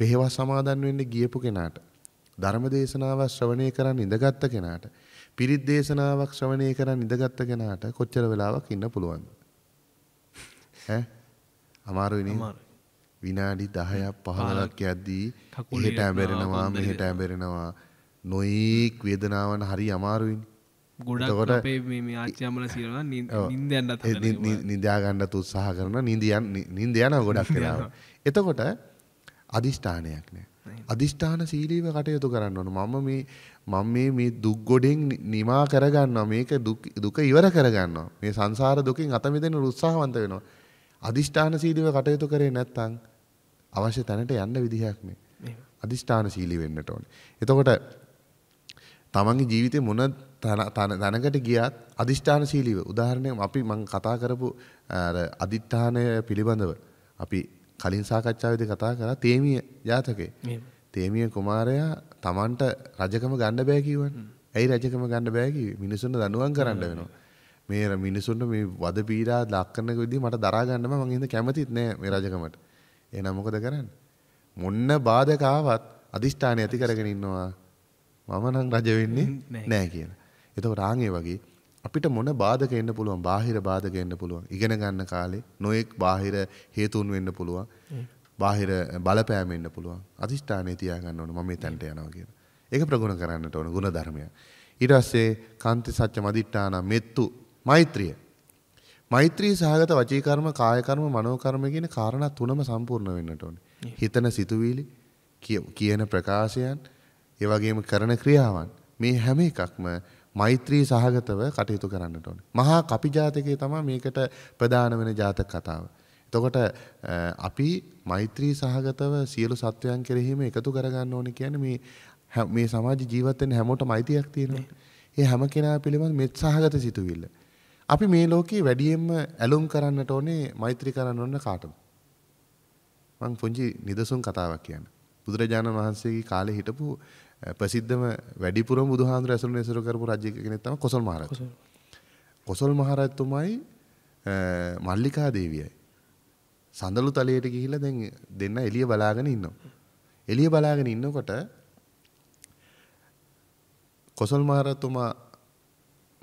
පෙහෙවස් සමාදන් වෙන්න ගියපු කෙනාට ධර්ම දේශනාවක් ශ්‍රවණය කරන් ඉඳගත්ත කෙනාට පිරිත් දේශනාවක් ශ්‍රවණය කරන් ඉඳගත්ත කෙනාට කොච්චර වෙලාවක් ඉන්න පුළුවන්ද? ඈ අමාරුයි නේ. අමාරුයි. විනාඩි 10ක් 15ක් යද්දී එහෙට ඇඹරෙනවා මෙහෙට ඇඹරෙනවා නොයික් වේදනාවන් හරි අමාරුයිනේ. ගොඩක් අපේ මේ ආච්චයමල සිරවා නින්දයන්නත් නිදාගන්නත් උත්සාහ කරන නිදියන් නින්ද යන ගොඩක් කරාව. එතකොට අධිෂ්ඨානයක් නෑ. අධිෂ්ඨාන සීලීව කටයුතු කරන්න ඕන. මම මේ මම මේ මේ දුක් ගොඩෙන් නිමා කරගන්නවා. මේක දුක ඉවර කරගන්නවා. මේ සංසාර දුකින් අත මිදෙන්න උත්සාහවන්ත වෙනවා. අධිෂ්ඨාන සීලීව කටයුතු කරේ නැත්නම් අවශ්‍ය තැනට යන්න විදිහක් නෑ. අධිෂ්ඨාන සීලී වෙන්නට ඕනේ. එතකොට තමන්ගේ ජීවිතේ මොන තැනකට ගියත් අධිෂ්ඨානශීලීව උදාහරණයක් අපි මම කතා කරපු අර අදිත්‍ථානය පිළිබඳව අපි කලින් සාකච්ඡාවේදී කතා කරා තේමිය ජාතකේ. තේමිය කුමාරයා තමන්ට රජකම ගන්න බෑ කිව්වනේ. ඇයි රජකම ගන්න බෑ කිව්වේ? මිනිසුන්ව දනුවම් කරන්න වෙනවා. මේ මිනිසුන්ට මේ වද පීඩා දක්වන විදිහ මට දරා ගන්න බෑ මම හින්දා කැමතිත් නෑ මේ රජකමට. එහෙනම් මොකද කරන්නේ? මොන්න බාධක ආවත් අදිෂ්ඨානය ඇති කරගෙන ඉන්නවා. මම නම් රජ වෙන්නේ නෑ කියලා. එතකොට ආන් වගේ අපිට මොන බාධක එන්න පුළුවන්? බාහිර බාධක එන්න පුළුවන්. ඉගෙන ගන්න කාලේ නොඑක් බාහිර හේතුන් වෙන්න පුළුවන්. බාහිර බලපෑම් එන්න පුළුවන්. අදිෂ්ඨානය තියාගන්න ඕන මම මෙතනට යනවා කියලා. ඒක ප්‍රගුණ කරන්නට ඕන ගුණ ධර්මයක්. ඊට පස්සේ කාන්ති සත්‍ය මදිට්ඨාන මෙත්තු මෛත්‍රිය. මෛත්‍රී සහගත වචී කර්ම, කාය කර්ම, මනෝ කර්ම කියන කාරණා තුනම සම්පූර්ණ වෙන්නට ඕනේ. හිතන සිතුවිලි කියන ප්‍රකාශයන් ඒ වගේම කරන ක්‍රියාවන් මේ හැම එකක්ම මෛත්‍රී සහගතව කටයුතු කරන්නට ඕනේ. මහා කපිජාතකයේ තමයි මේකට ප්‍රධාන වෙන ජාතක කතාව. එතකොට අපි මෛත්‍රී සහගතව සියලු සත්වයන් කෙරෙහිම එකතු කරගන්න ඕනේ කියන්නේ මේ මේ සමාජ ජීවත් වෙන්න හැමෝටම අයිතියක් තියෙනවා. ඒ හැම කෙනා පිළිබඳ මෙත් සහගත සිතුවිල්ල. අපි මේ ලෝකේ වැඩියෙන්ම ඇලුම් කරන්නට ඕනේ මෛත්‍රී කරන්න ඕන කාටද? මං පුංචි නිදසුන් කතාවක් කියන්න. බුදුරජාණන් වහන්සේගේ කාලේ හිටපු ප්‍රසිද්ධම වැඩිපුරම බුදුහාඳුර ඇසුරෙන් ඇසුර කරපු රජෙක් කෙනෙක් තමයි කොසල් මහරජතුමා. කොසල් මහරජතුමායි මල්ලිකා දේවියයි සඳලු තලයට ගිහිල්ලා දැන් දෙන්න එළිය බලාගෙන ඉන්නවා. එළිය බලාගෙන ඉන්නකොට කොසල් මහරජතුමා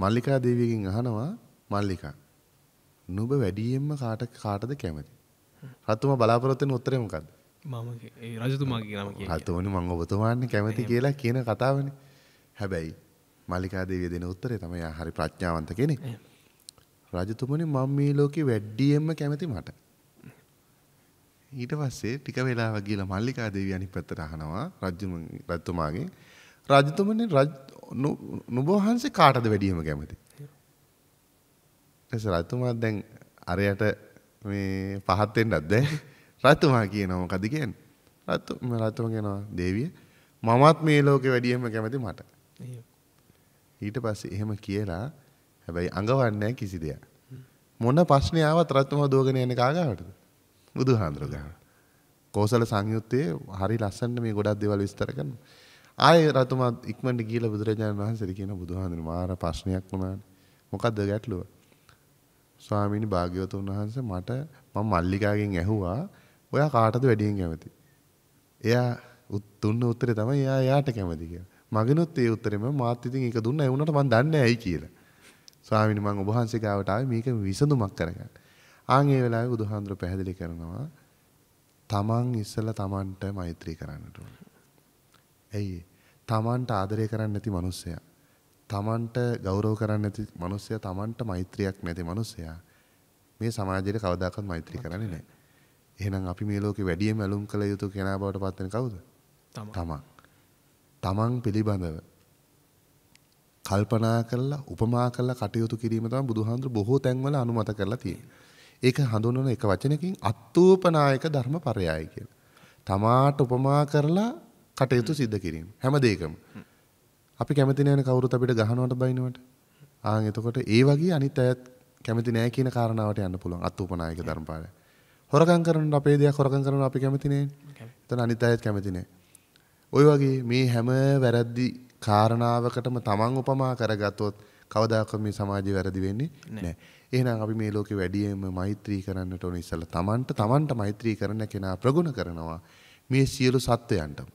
මල්ලිකා දේවියගෙන් අහනවා මල්ලිකා නුඹ වැඩියෙන්ම කාට කාටද කැමති? රජතුමා බලාපොරොත්තු වෙන උත්තරේ මොකද්ද? මම රජතුමාගේ නම රතවන මං ඔබතුමාන්න කැමති කියලා කියන කතාවන හැබැයි මල්ලිකාදේවිය දෙන උත්තරේ තමයි හරි ප්‍රඥාවන්ත කෙනෙක්. රජතුමනි මම මේ ලෝකේ වැඩියෙන්ම කැමති මට. ඊට පස්සේ ටික වෙලාවක් ගිහලා මල්ලිකා දේවිය අනිත් පැත්තට අහනවා රජු රජතුමාගෙන් රජතුමනි නුඹ වහන්සේ කාටද වැඩියෙන්ම කැමති? එතස රජතුමා දැන් අරයට මේ පහත් වෙන්නත් බැහැ. රතුමා කියනවා මොකද කියන්නේ? රතු රතුමා කියනවා දේවිය මමත් මේ ලෝකේ වැඩියෙන්ම කැමති මට. ඊට පස්සේ එහෙම කියලා හැබැයි අඟවන්නේ කිසි දෙයක්. මොන ප්‍රශ්නේ ආවත් රතුමා දුවගෙන යන්නේ කාගාවටද? බුදුහාඳුර ගාවට. කෝසල සංයුත්තේ හරි ලස්සනට මේ ගොඩක් දේවල් විස්තර කරනවා. ආයේ රතුමා ඉක්මනට ගිහලා බුදුරජාණන් වහන්සේට කියන බුදුහාඳුර මාර ප්‍රශ්නයක් වුණානේ. මොකද්ද ගැටලුව? ස්වාමීනි භාග්‍යවතුන් වහන්සේ මට මම මල්ලිකාගෙන් ඇහුවා ඔයා කාටද වැඩියෙන් කැමති? එයා දුන්න උත්තරේ තමයි එයා එයාට කැමති කියලා. මගිනුත් ඒ උත්තරෙම මාත් ඉතින් ඒක දුන්නා ඒ වුණාට මම දන්නේ ඇයි කියලා. ස්වාමීනි මම ඔබ වහන්සේ ගාවට ආවේ මේක විසඳුමක් කරගන්න. ආන් ඒ වෙලාවේ බුදුහාඳුර පැහැදිලි කරනවා තමන් ඉස්සලා තමන්ට මෛත්‍රී කරන්නට ඕනේ. ඇයි තමන්ට ආදරය කරන්නේ නැති මිනිස්සයා තමන්ට ගෞරව කරන්නේ නැති මිනිස්සයා තමන්ට මෛත්‍රියක් නැති මිනිස්සයා මේ සමාජයේ කවදාකවත් මෛත්‍රී කරන්නේ නැහැ. එහෙනම් අපි මේ ලෝකේ වැඩියෙන් ඇලුම් කළ යුතු කෙනා බවට පත් වෙන කවුද? තමන්. තමන් පිළිබඳව කල්පනා කරලා උපමා කරලා කටයුතු කිරීම තමයි බුදුහාඳුර බොහෝ තැන්වල අනුමත කරලා තියෙන්නේ. ඒක හඳුන්වන එක වචනකින් අත්ූපනායක ධර්මපරයය කියලා. තමාට උපමා කරලා කටයුතු සිද්ධ කිරීම. හැම දෙයකම. අපි කැමති නැන කවුරුත් අපිට ගහනවට බයිනවට. ආන් එතකොට ඒ වගේ අනිත් අයත් කැමති නැහැ කියන කාරණාවට යන්න පුළුවන් අත්ූපනායක ධර්මපාලය. හොරකම් කරන අපේ දෙයක් හොරකම් කරන අපි කැමතිනේ. එතන අනිත් අයත් කැමතිනේ. ওই වගේ මේ හැම වැරද්දි කාරණාවකටම Taman උපමා කරගත්තොත් කවදාකවත් මේ සමාජය වැරදි වෙන්නේ නැහැ. එහෙනම් අපි මේ ලෝකේ වැඩියෙන්ම මෛත්‍රී කරන්නට ඕන ඉස්සලා Tamanට Tamanට මෛත්‍රී කරන කෙනා ප්‍රගුණ කරනවා මේ සියලු සත්වයන්ටම.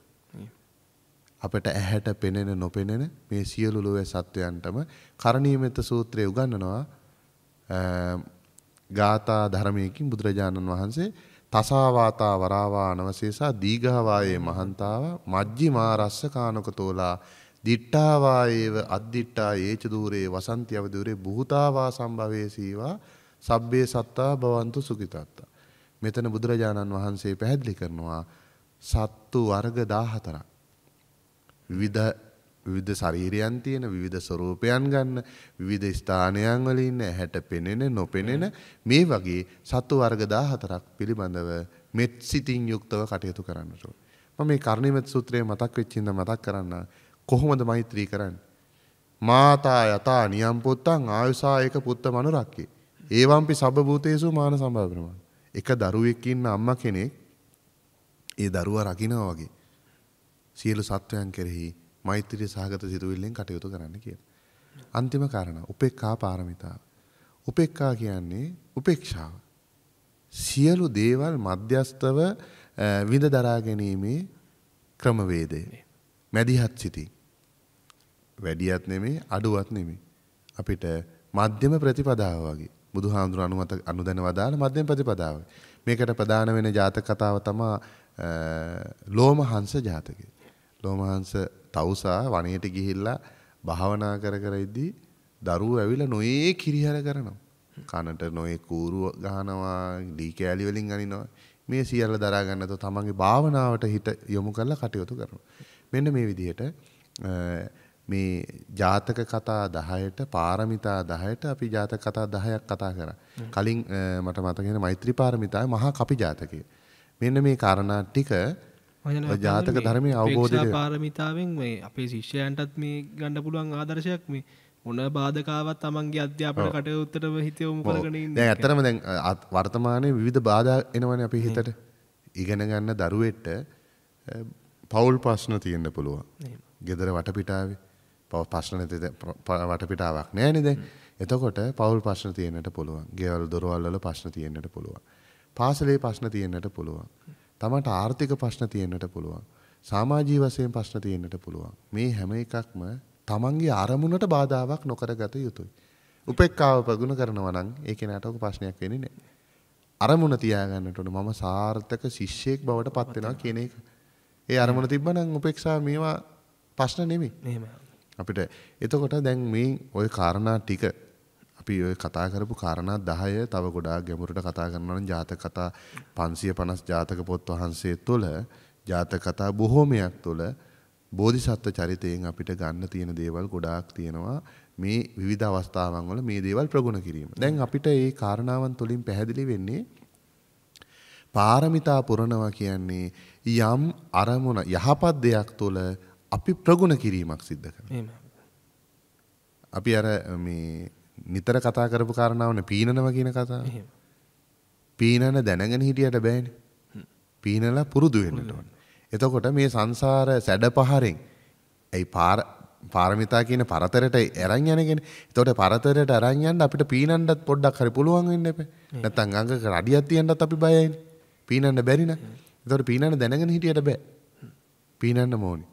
අපට ඇහැට පෙනෙන නොපෙනෙන මේ සියලු ලෝය සත්වයන්ටම කරණීයමෙත සූත්‍රය උගන්වනවා ගාථා ධර්මයකින් බුදුරජාණන් වහන්සේ තසාවාතා වරාවා නවසේසා දීඝාවායේ මහන්තාව මජ්ජිමා රස්ස කානකතෝලා දිට්ඨාවායේව අද්දිට්ඨා ඒච দূරේ වසන්ති අවදූරේ බුහතාවා සම්භවේ සීවා සබ්බේ සත්තා භවන්තු සුඛිතත්තා මෙතන බුදුරජාණන් වහන්සේ පැහැදිලි කරනවා සත්තු වර්ග 14ක් විවිධ විවිධ ශරීරයන් තියෙන විවිධ ස්වරූපයන් ගන්න විවිධ ස්ථානයන් වල ඉන්න ඇහැට පෙනෙන නොපෙනෙන මේ වගේ සත්තු වර්ග 14ක් පිළිබඳව මෙත් සිතින් යුක්තව කටයුතු කරන්නට ඕනේ. මම මේ කර්ණිමෙත් සූත්‍රයේ මතක් වෙච්ච ඉඳ මතක් කරන්න කොහොමද මෛත්‍රී කරන්නේ? මාතා යතා නියම් පුත්තං ආයුසායක පුත්ත මනුරක්කේ. ඒවම්පි සබ්බ භූතේසු මාන සම්භාවනමං. එක දරුවෙක් ඉන්න අම්මා කෙනෙක් ඒ දරුවා රකින්නවා වගේ සියලු සත්වයන් කෙරෙහි මෛත්‍රිය සහගත සිතුවිල්ලෙන් කටයුතු කරන්න කියන. අන්තිම කාරණා උපේක්ඛා පාරමිතාව. උපේක්ඛා කියන්නේ උපේක්ෂාව. සියලු දේවල් මධ්‍යස්තව විඳ දරා ගැනීමේ ක්‍රමවේදය. මැදිහත් සිතින්. වැඩියත් නෙමේ අඩුවත් නෙමේ. අපිට මධ්‍යම ප්‍රතිපදාව වගේ බුදුහාඳුර අනුමත අනුදැන වදාළ මධ්‍යම ප්‍රතිපදාව. මේකට ප්‍රධාන වෙන ජාතක කතාව තමයි ලෝමහංස ජාතකය. ලෝමහංස තවුසා වනයට ගිහිල්ලා භාවනා කර කර ඉද්දී දරුවෝ ඇවිල්ලා නොයේ කිරිහැර කරනවා. කනට නොයේ කූරු ගහනවා, දී කෑලි වලින් අනිනවා. මේ සියල්ල දරා ගන්නතෝ තමන්ගේ භාවනාවට හිත යොමු කරලා කටයුතු කරනවා. මෙන්න මේ විදිහට මේ ජාතක කතා 10ට පාරමිතා 10ට අපි ජාතක කතා 10ක් කතා කරා. කලින් මට මතක වෙන මෛත්‍රී පාරමිතාවේ මහා කපි ජාතකය. මෙන්න මේ කාරණා ටික ජාතක ධර්මය අවබෝධය පාරමිතාවෙන් මේ අපේ ශිෂ්‍යයන්ටත් මේ ගණඩ පුළුවන් ආදර්ශයක් මේ මොන බාධකාවත් තමන්ගේ අධ්‍යාපන කටයුත්තට හිතයවම කරගෙන ඇතරම දැන් වර්තමානය විධ බාධ එනවන අපි හිතට ඉගෙන ගන්න දරුවෙට්ට පවුල් පස්්න තියෙන්න්න පුළුවන් ගෙදර වටපිටාව පව පශ්න වටපිටාවක් නෑනෙද එතකොට පවුල් පශ්න තියනට පුළුවන් ගෙවල් දොරවල්ල පශ්න තියෙන්න්නට පුළුවන් පාසලේ පශ්න තියෙන්න්නට පුළුවන් තමට ආර්ථික ප්‍රශ්න තියෙන්නට පුළුවන්. සමාජී වශයෙන් ප්‍රශ්න තියෙන්නට පුළුවන්. මේ හැම එකක්ම තමන්ගේ අරමුණට බාධාවක් නොකරගත යුතුයි. උපේක්ඛාව ප්‍රගුණ කරනවා නම් ඒ කෙනාට ඔක ප්‍රශ්නයක් වෙන්නේ නැහැ. අරමුණ තියාගන්නට ඕන මම සාර්ථක ශිෂ්‍යයෙක් බවට පත් වෙනවා කියන එක. ඒ අරමුණ තිබ්බනම් උපේක්ෂාව මේවා ප්‍රශ්න නෙමෙයි. එහෙමයි. අපිට එතකොට දැන් මේ ওই කාරණා ටික අපි ඔය කතා කරපු කාරණා 10 තව ගොඩාක් ගැඹුරට කතා කරනවා නම් ජාතක කතා 550 ජාතක පොත් වහන්සේ තුළ ජාතක කතා බොහෝමයක් තුළ බෝධිසත්ව චරිතයෙන් අපිට ගන්න තියෙන දේවල් ගොඩාක් තියෙනවා මේ විවිධ අවස්ථාවන් වල මේ දේවල් ප්‍රගුණ කිරීම. දැන් අපිට මේ කාරණාවන් තුලින් පැහැදිලි වෙන්නේ පාරමිතා පුරනවා කියන්නේ යම් අරමුණ යහපත් දෙයක් තුළ අපි ප්‍රගුණ කිරීමක් සිද්ධ කරනවා. අපි අර මේ නිතර කතා කරපු කාරණාවන පීනනව කියන කතාව. පීනන දැනගෙන හිටියට බෑනේ. පීනලා පුරුදු වෙන්න ඕන. එතකොට මේ සංසාර සැඩ පහරෙන් ඒ පාර පාරමිතා කියන පරතරයට අරන් යනගෙන. එතකොට පරතරයට අරන් යන්න අපිට පීනන්නත් පොඩ්ඩක් හරි පුළුවන් වෙන්න එපා. නැත්නම් අංගක රඩියක් තියන්නත් අපි බයයිනේ. පීනන්න බැරි නෑ. එතකොට පීනන්න දැනගෙන හිටියට බෑ. පීනන්න ඕනේ.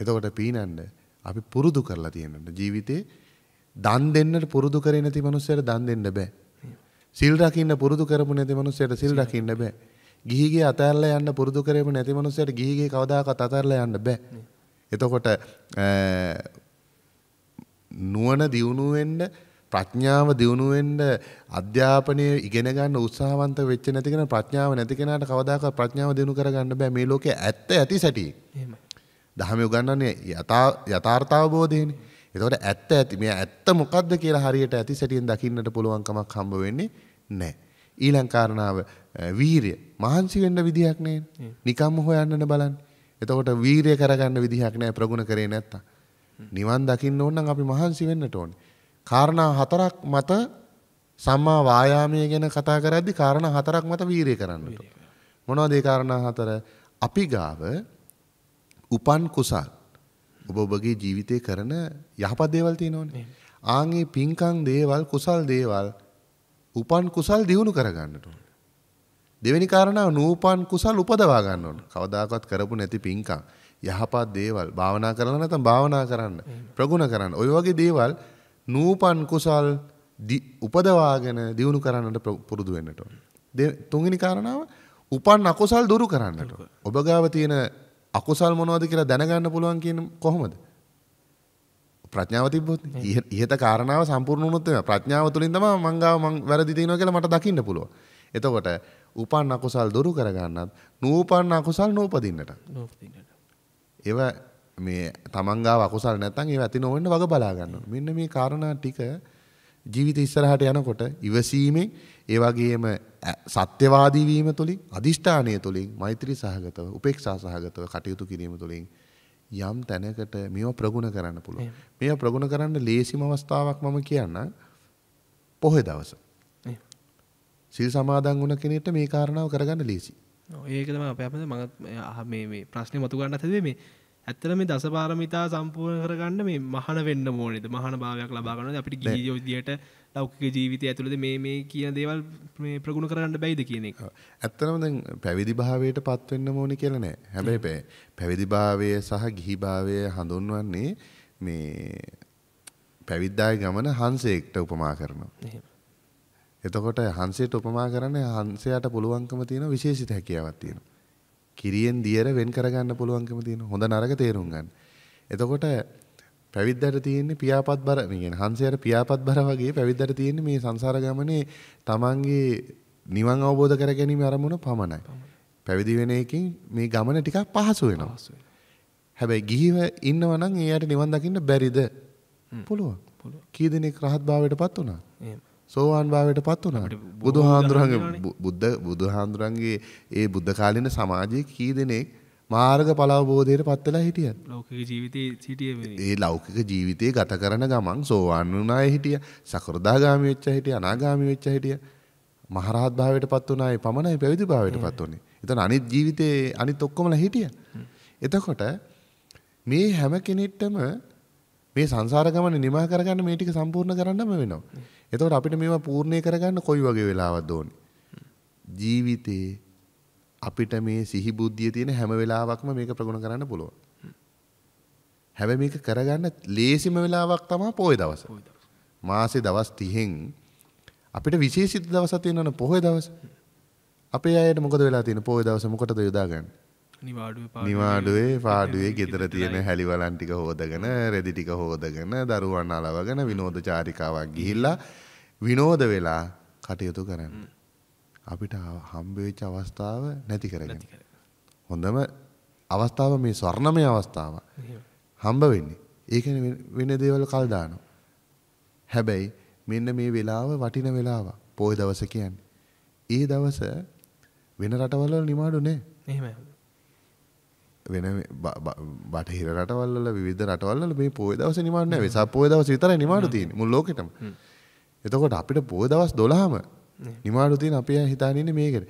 එතකොට පීනන්න අපි පුරුදු කරලා තියෙනවා. ජීවිතේ දන් දෙන්නට පුරුදු කරේ නැති මනුස්සයට දන් දෙන්න බෑ. සිල් රකින්න පුරුදු කරපු නැති මනුස්සයට සිල් රකින්න බෑ. ගිහිගේ අතහැරලා යන්න පුරුදු කරේම නැති මනුස්සයට ගිහිගේ කවදාකවත් අතහැරලා යන්න බෑ. එතකොට නුවණ දියුණු වෙන්න ප්‍රඥාව දියුණු වෙන්න අධ්‍යාපනය ඉගෙන ගන්න උත්සාහවන්ත වෙච්ච නැති කෙනා ප්‍රඥාව නැති කෙනාට කවදාකවත් ප්‍රඥාව දියුණු කරගන්න බෑ මේ ලෝකේ ඇත්ත ඇති සැටි. එහෙමයි. දහම උගන්වන්නේ යථාර්ථ අවබෝධයනේ. එතකොට ඇත්ත ඇති මේ ඇත්ත මොකද්ද කියලා හරියට ඇති සැටියෙන් දකින්නට පුළුවන්කමක් හම්බ වෙන්නේ නැහැ. ඊළඟ කාරණාව වීරය. මහන්සි වෙන්න විදිහක් නේ. නිකම්ම හොයන්නන බලන්න. එතකොට වීරය කරගන්න විදිහක් නැහැ ප්‍රගුණ කරේ නැත්තම්. නිවන් දකින්න ඕන නම් අපි මහන්සි වෙන්නට ඕනේ. කාරණා හතරක් මත සම්මා වායාමය ගැන කතා කරද්දි කාරණා හතරක් මත වීරය කරන්නට. මොනවද ඒ කාරණා හතර? අපි ගාව උපන් කුසල් ඔබ ඔබගේ ජීවිතය කරන යහපත් දේවල් තියෙනවනේ. ආන්ගේ පින්කම් දේවල් කුසල් දේවල් උපන් කුසල් දියුණු කරගන්නට ඕනේ. දෙවෙනි කාරණාව නූපන් කුසල් උපදවා ගන්න ඕනේ. කවදාකවත් කරපු නැති පින්කම් යහපත් දේවල් භාවනා කරලා නැත්නම් භාවනා කරන්න ප්‍රගුණ කරන්න. ওই වගේ දේවල් නූපන් කුසල් උපදවාගෙන දියුණු කරන්නට පුරුදු වෙන්නට ඕනේ. තුන්වෙනි කාරණාව උපන් අකුසල් දුරු කරන්නට. ඔබ ගාව තියෙන අකුසල් මොනවද කියලා දැනගන්න පුළුවන් කියන කොහොමද? ප්‍රඥාව තිබ්බොත් ඉහත කාරණාව සම්පූර්ණ වුණොත් එම ප්‍රඥාව තුලින් තමයි මං ගාව මං වැරදි තියෙනවා කියලා මට දකින්න පුළුවන්. එතකොට උපන් අකුසල් දුරු කරගන්නත් නූපන් අකුසල් නූපදින්නට. නූපදින්නට. ඒව මේ තමන් ගාව අකුසල් නැත්නම් ඒව ඇති නොවෙන්න වග බලා ගන්නවා. මෙන්න මේ කාරණා ටික ජීවිත ඉස්සරහට යනකොට ඉවසීමෙන් ඒ වගේම සත්‍යවාදී වීම තුළින් අදිෂ්ඨානය තුළින් මෛත්‍රී සහගතව උපේක්ෂා සහගතව කටයුතු කිරීම තුළින් යම් තැනකට මේව ප්‍රගුණ කරන්න පුළුවන්. මේව ප්‍රගුණ කරන්න ලේසිම අවස්ථාවක් මම කියන්න පොහෙ දවස. සිල් සමාදන් වුණ කෙනෙට මේ කාරණාව කරගන්න ලේසි. ඒකතම අපපද මඟත් මේ ප්‍රශ්නය මතු ගන්න හැදේ මේ ඇත්තල මේ දසපාරමිතා සම්පූර්ණ කරගන්න මේ මහන වෙන්න මෝනද මහන භාවයක් ලබාගන්න අපිට ගියෝදියට ලෞකික ජීවිතය ඇතුළද මේ මේ කියන දේවල් මේ ප්‍රගුණ කරන්න බැයිද කියන එක. ඇත්තනම දැන් පැවිදි භාවයට පත්වෙන්න ඕනි කියලා නෑ. හැබැයි බෑ. පැවිදි භාවය සහ ගිහි භාවය හඳුන්වන්නේ මේ පැවිද්දාගේ ගමන හංසයෙක්ට උපමා කරනවා. එතකොට හංසයට උපමා කරන්නේ හංසයාට පුළුවන්කම තියෙන විශේෂිත හැකියාවක් තියෙනවා. කිරියෙන් දියර වෙන් කරගන්න පුළුවන්කම තියෙන හොඳ නරක තේරුම් ගන්න. එතකොට පැවිද්දට තියෙන්නේ පියාපත් බර මේ කියන්නේ හංසයාට පියාපත් බර වගේ පැවිද්දට තියෙන්නේ මේ සංසාර ගමනේ තමන්ගේ නිවන් අවබෝධ කර ගැනීම අරමුණ පමණයි. පැවිදි වෙන එකෙන් මේ ගමන ටිකක් පහසු වෙනවා. හැබැයි ගිහිව ඉන්නවා නම් එයාට නිවන් දකින්න බැරිද? පුළුවන්. කී දෙනෙක් රහත් භාවයටපත් වුණා? සෝවාන් භාවයටපත් වුණා. බුදුහාඳුරන්ගේ බුද්ධ බුදුහාඳුරන්ගේ ඒ බුද්ධ කාලින සමාජයේ කී දෙනෙක් මාර්ග පලාබෝධයට පත්වෙලා හිටිය ඒ ලෞකික ජීවිතය ගත කරන ගමන් සෝවාන් වනාය හිටිය සකරදාගාමි වෙච්ච හිටිය අනාගාමි වෙච්ච හිටිය මහරහත් භාවයට පත් වනායි පමණයි පැවිදි භාවයට පත් වනේ එතන අනිත් ජීවිතයේ අනිත් ඔක්කොමල හිටිය එතකොට මේ හැම කෙනෙට්ටම මේ සංසාර ගමන නිමා කරගන්න මේ ටික සම්පූර්ණ කරන්නම වෙනවා එතකොට අපිට මේවා පූර්ණය කරගන්න කොයි වගේ වෙලාවක් දෝනේ ජීවිතේ අපිට මේ සිහි බුද්ධිය තියෙන හැම වෙලාවකම මේක ප්‍රගුණ කරන්න පුළුවන්. හැබැයි මේක කරගන්න ලේසිම වෙලාවක් තමයි පොය දවස. මාසේ දවස් 30න් අපිට විශේෂිත දවසක් තියෙනවනේ පොහොය දවස. අපේ අයට මොකද වෙලා තියෙන්නේ පොහොය දවස මොකටද යොදාගන්නේ? නිවාඩුවේ පාඩුවේ ගෙදර තියෙන හැලිවලන් ටික හෝදගෙන රෙදි ටික හෝදගෙන දරුවන් අලවගෙන විනෝද චාරිකාවක් ගිහිල්ලා විනෝද වෙලා කටයුතු කරන්න. අපිට හම්බෙච්ච අවස්ථාව නැති කරගෙන. හොඳම අවස්ථාව මේ ස්වර්ණමය අවස්ථාව. හම්බ වෙන්නේ. ඒක වෙන දේවල් කල් දානවා. හැබැයි මෙන්න මේ වෙලාව වටින වෙලාව. පොය දවස කියන්නේ. ඒ දවස වෙන රටවල නිමාඩු නෑ. එහෙමයි. වෙන බටහිර රටවල් වල විවිධ රටවල් වල මේ පොය දවසේ නිමාඩු නෑ. වෙසක් පොය දවස් විතරයි නිමාඩු තියෙන්නේ මුළු ලෝකෙටම. එතකොට අපිට පොය දවස් 12ම නිමාඩු තියෙන අපි හිතානින්නේ මේකට.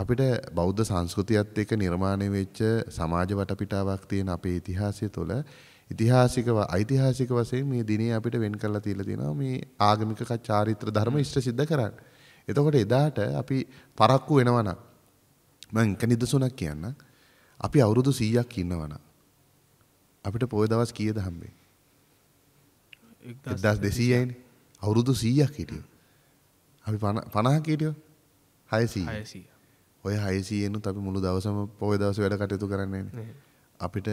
අපිට බෞද්ධ සංස්කෘතියත් එක්ක නිර්මාණය වෙච්ච සමාජ වටපිටාවක් තියෙන අපේ ඉතිහාසය තුළ ඉතිහාසික ඓතිහාසික වශයෙන් මේ දිනේ අපිට වෙන් කරලා තියලා තියෙනවා මේ ආගමික චාරිත්‍ර ධර්ම ඉෂ්ට සිද්ධ කරන්න. එතකොට එදාට අපි පරක්කු වෙනවනම් මම එක නිදසුනක් කියන්න. අපි අවුරුදු 100ක් ඉන්නවනම් අපිට පොය දවස් කීයද හම්බෙන්නේ? 1200යිනේ. අවුරුදු 100ක් හිටියෝ. අපි පණහ කීටියෝ හයසී ඔය හයසීයනුත් අපි මුළු දවසම පොය දවස වැඩ කටයුතු කරන්නේ අපිට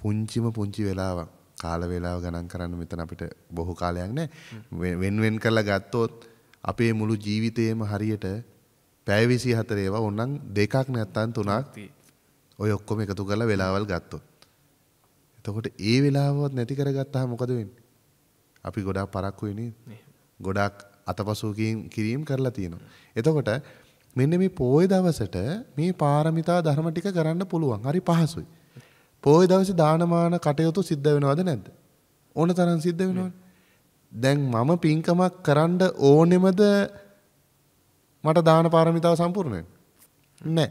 පුංචිම පුංචි වෙලාවක් කාල වේලාව ගණන් කරන්න මෙතන අපිට බොහෝ කාලයක් නෑ වෙන්වෙන් කරලා ගත්තොත් අපේ මුළු ජීවිතයේම හරියට පැය 24 ඒවා ඕනනම් දෙකක් නැත්තම් තුනක් ඔය ඔක්කොම එකතු කරලා වෙලාවල් ගත්තොත් එතකොට ඒ වෙලාවවත් නැති කරගත්තාම මොකද වෙන්නේ අපි ගොඩාක් පරක්කු වෙන්නේ ගොඩාක් අතපසුකින් කිරීම කරලා තියෙනවා. එතකොට මෙන්න මේ පෝය දවසට මේ පාරමිතා ධර්ම ටික කරන්න පුළුවන්. හරි පහසුයි. පෝය දවසේ දානමාන කටයුතු සිද්ධ වෙනවද නැද්ද? ඕන තරම් සිද්ධ වෙනවනේ. දැන් මම පින්කමක් කරන්න ඕනෙමද මට දාන පාරමිතාව සම්පූර්ණ නැහැ.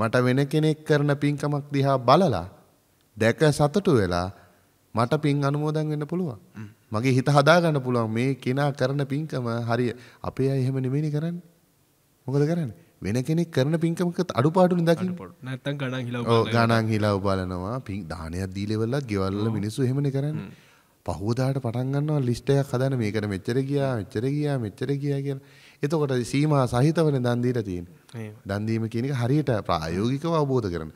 මට වෙන කෙනෙක් කරන පින්කමක් දිහා බලලා දැක සතුටු වෙලා මට පින් අනුමෝදන් වෙන්න පුළුවන්. මගේ හිත හදාගන්න පුළුවන් මේ කෙනා කරන පින්කම හරිය අපේ අය එහෙම නෙමෙයිනේ කරන්නේ. මොකද කරන්නේ? වෙන කෙනෙක් කරන පින්කමක අඩුපාඩුනේ දකින්න. නැත්තම් ගණන් හිලව බලනවා. ඔව් ගණන් හිලව බලනවා. පින් දානයක් දීලෙවල්ලා ගෙවල්ලා මිනිස්සු එහෙමනේ කරන්නේ. පහුවදාට පටන් ගන්නවා ලිස්ට් එකක් හදන්න මේකට මෙච්චර ගියා, මෙච්චර ගියා, මෙච්චර ගියා කියලා. එතකොට සීමා සහිතවනේ දන් දීලා තියෙන්නේ. දන් දීම කියන එක හරියට ප්‍රායෝගිකව අවබෝධ කරගන්න.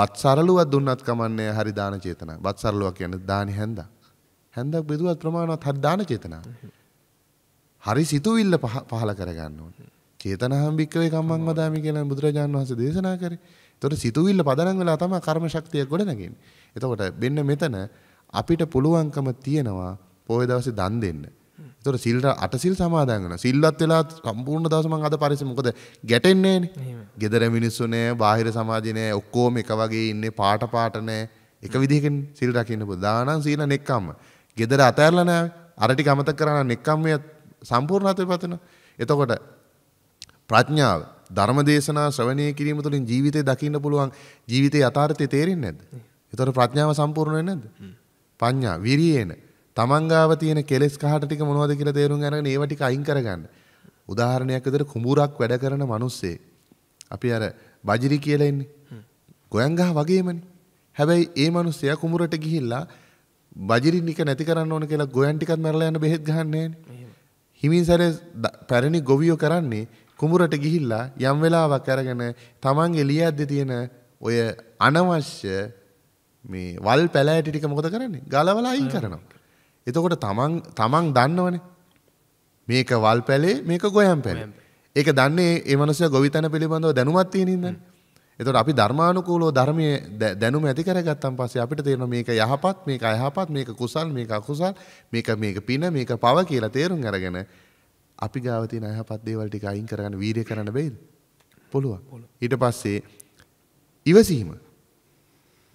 බත් සරලුවක් දුන්නත් කමන්නේ හරි දාන චේතනාව. බත් සරලුවක් කියන්නේ දානි හැන්දා. හැන්දක් බෙදුවත් ප්‍රමාණවත් හරි දාන චේතනා. හරි සිතුවිල්ල පහල කරගන්න ඕනේ. චේතනාහම් භික්කවේ කම්මං වදාමි කියලා බුදුරජාණන් වහන්සේ දේශනා කරේ. එතකොට සිතුවිල්ල පදනම් වෙලා තමයි කර්ම ශක්තිය ගොඩනගන්නේ. එතකොට මෙන්න මෙතන අපිට පුළුවන්කම තියෙනවා පොය දවසේ දන් දෙන්න. එතකොට සිල් අට සිල් සමාදන් වෙනවා. සිල්වත් වෙලා සම්පූර්ණ දවස මම අද පරිස්සම මොකද ගැටෙන්නේ නෑනේ. gedara මිනිස්සු නෑ, බාහිර සමාජේ නෑ, ඔක්කොම එක වගේ ඉන්නේ පාට පාට නෑ. එක විදිහකින් සිල් රකින්න පුළුවන්. දානං සීල නෙක්කම්ම. ගෙදර අතෑරලා නෑ අරටි කමතක කරන නික්කම්මය සම්පූර්ණත්වයට පතන. එතකොට ප්‍රඥාව ධර්ම දේශනා ශ්‍රවණය කිරීම තුළින් ජීවිතය දකින්න පුළුවන් ජීවිතයේ යථාර්ථය තේරෙන්නේ නැද්ද? ඒතර ප්‍රඥාව සම්පූර්ණ වෙන්නේ නැද්ද? පඤ්ඤා විරියේන තමන්ගාව තියෙන කෙලෙස් කහට ටික මොනවද කියලා තේරුම් ගන්නගෙන ඒව ටික අයින් කරගන්න. උදාහරණයක් විදිහට කුඹුරක් වැඩ කරන මිනිස්සේ අපි අර බජිරි කියලා ඉන්නේ. ගොයන් ගහ වගේමනේ. හැබැයි ඒ මිනිස්සයා කුඹුරට ගිහිල්ලා බජිරිනික නැති කරන්න ඕන කියලා ගොයන් ටිකත් මැරලා යන බෙහෙත් ගහන්නේ හිමින්සරේ පැරණි ගොවියෝ කරන්නේ කුඹරට ගිහිල්ලා යම් වෙලාවක් අරගෙන තමන්ගේ ලිය ඇද්දේ තියෙන ඔය අනවශ්‍ය මේ වල් පැලෑටි ටික මොකද කරන්නේ? ගලවලා අයින් කරනවා. එතකොට තමන් තමන් දන්නවනේ. මේක වල් පැලේ මේක ගොයම් පැලේ. ඒක දන්නේ ඒ මනුස්සයා ගොවිතැන පිළිබඳව දැනුමක් තියෙන ඉඳන්. එතකොට අපි ධර්මානුකූලව ධර්මයේ දැනුම ඇති කරගත්තන් පස්සේ අපිට තේරෙනවා මේක යහපත් මේක අයහපත් මේක කුසල් මේක අකුසල් මේක මේක පින මේක පව කියලා තේරුම් අරගෙන අපි ගාව තියෙන අයහපත් දේවල් ටික අයින් කරගන්න වීරිය කරන්න බෑද? පුළුවන්. ඊට පස්සේ ඉවසීම.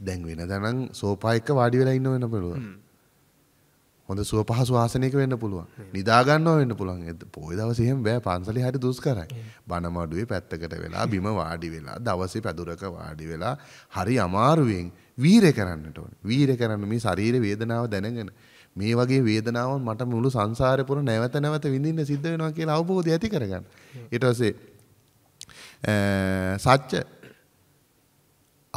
දැන් වෙනදා නම් සෝෆා එක වාඩි වෙලා ඉන්න වෙන පුළුවන්. හොඳ සුව පහසු ආසනයක වෙන්න පුළුවන් නිදාගන්නව වෙන්න පුළුවන් පොයි දවසේම බෑ පන්සලේ හරි දුෂ්කරයි බනමඩුවේ පැත්තකට වෙලා බිම වාඩි වෙලා දවසේ පැදුරක වාඩි වෙලා හරි අමාරුවෙන් වීරය කරන්නට ඕනේ වීරය කරන්න මේ ශරීර වේදනාව දැනගෙන මේ වගේ වේදනාවන් මට මුළු සංසාරේ පුර නැවත නැවත විඳින්න සිද්ධ වෙනවා කියලා අවබෝධය ඇති කරගන්න ඊට පස්සේ සත්‍ය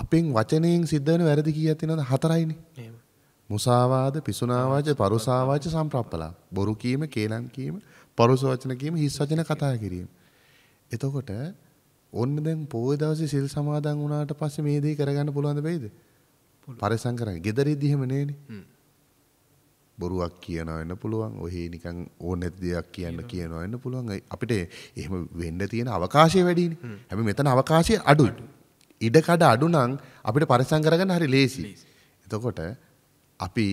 අපෙන් වචනයෙන් සිද්ධ වෙන වැරදි කීයක් තියෙනවද හතරයිනේ මුසාවාද පිසුනාවාච පරුසාවාච සම්ප්‍රප්පලා බොරු කීම කේලම් කීම පරුස වචන කීම හිස් වචන කතා කිරීම එතකොට ඔන්න දැන් පොයේ දවසේ සිල් සමාදන් වුණාට පස්සේ මේ දේ කරගන්න පුළුවන්ද බැයිද පරිසම් කරන්නේ gederiddi එහෙම නේනේ බොරුවක් කියනවා වෙන්න පුළුවන් ඔහි නිකන් ඕන නැති දෙයක් කියන්න කියනවා වෙන්න පුළුවන් අපිට එහෙම වෙන්න තියෙන අවකාශය වැඩිනේ හැබැයි මෙතන අවකාශය අඩුයි ඉඩ කඩ අඩු නම් අපිට පරිසම් කරගන්න හරි ලේසි එතකොට අපි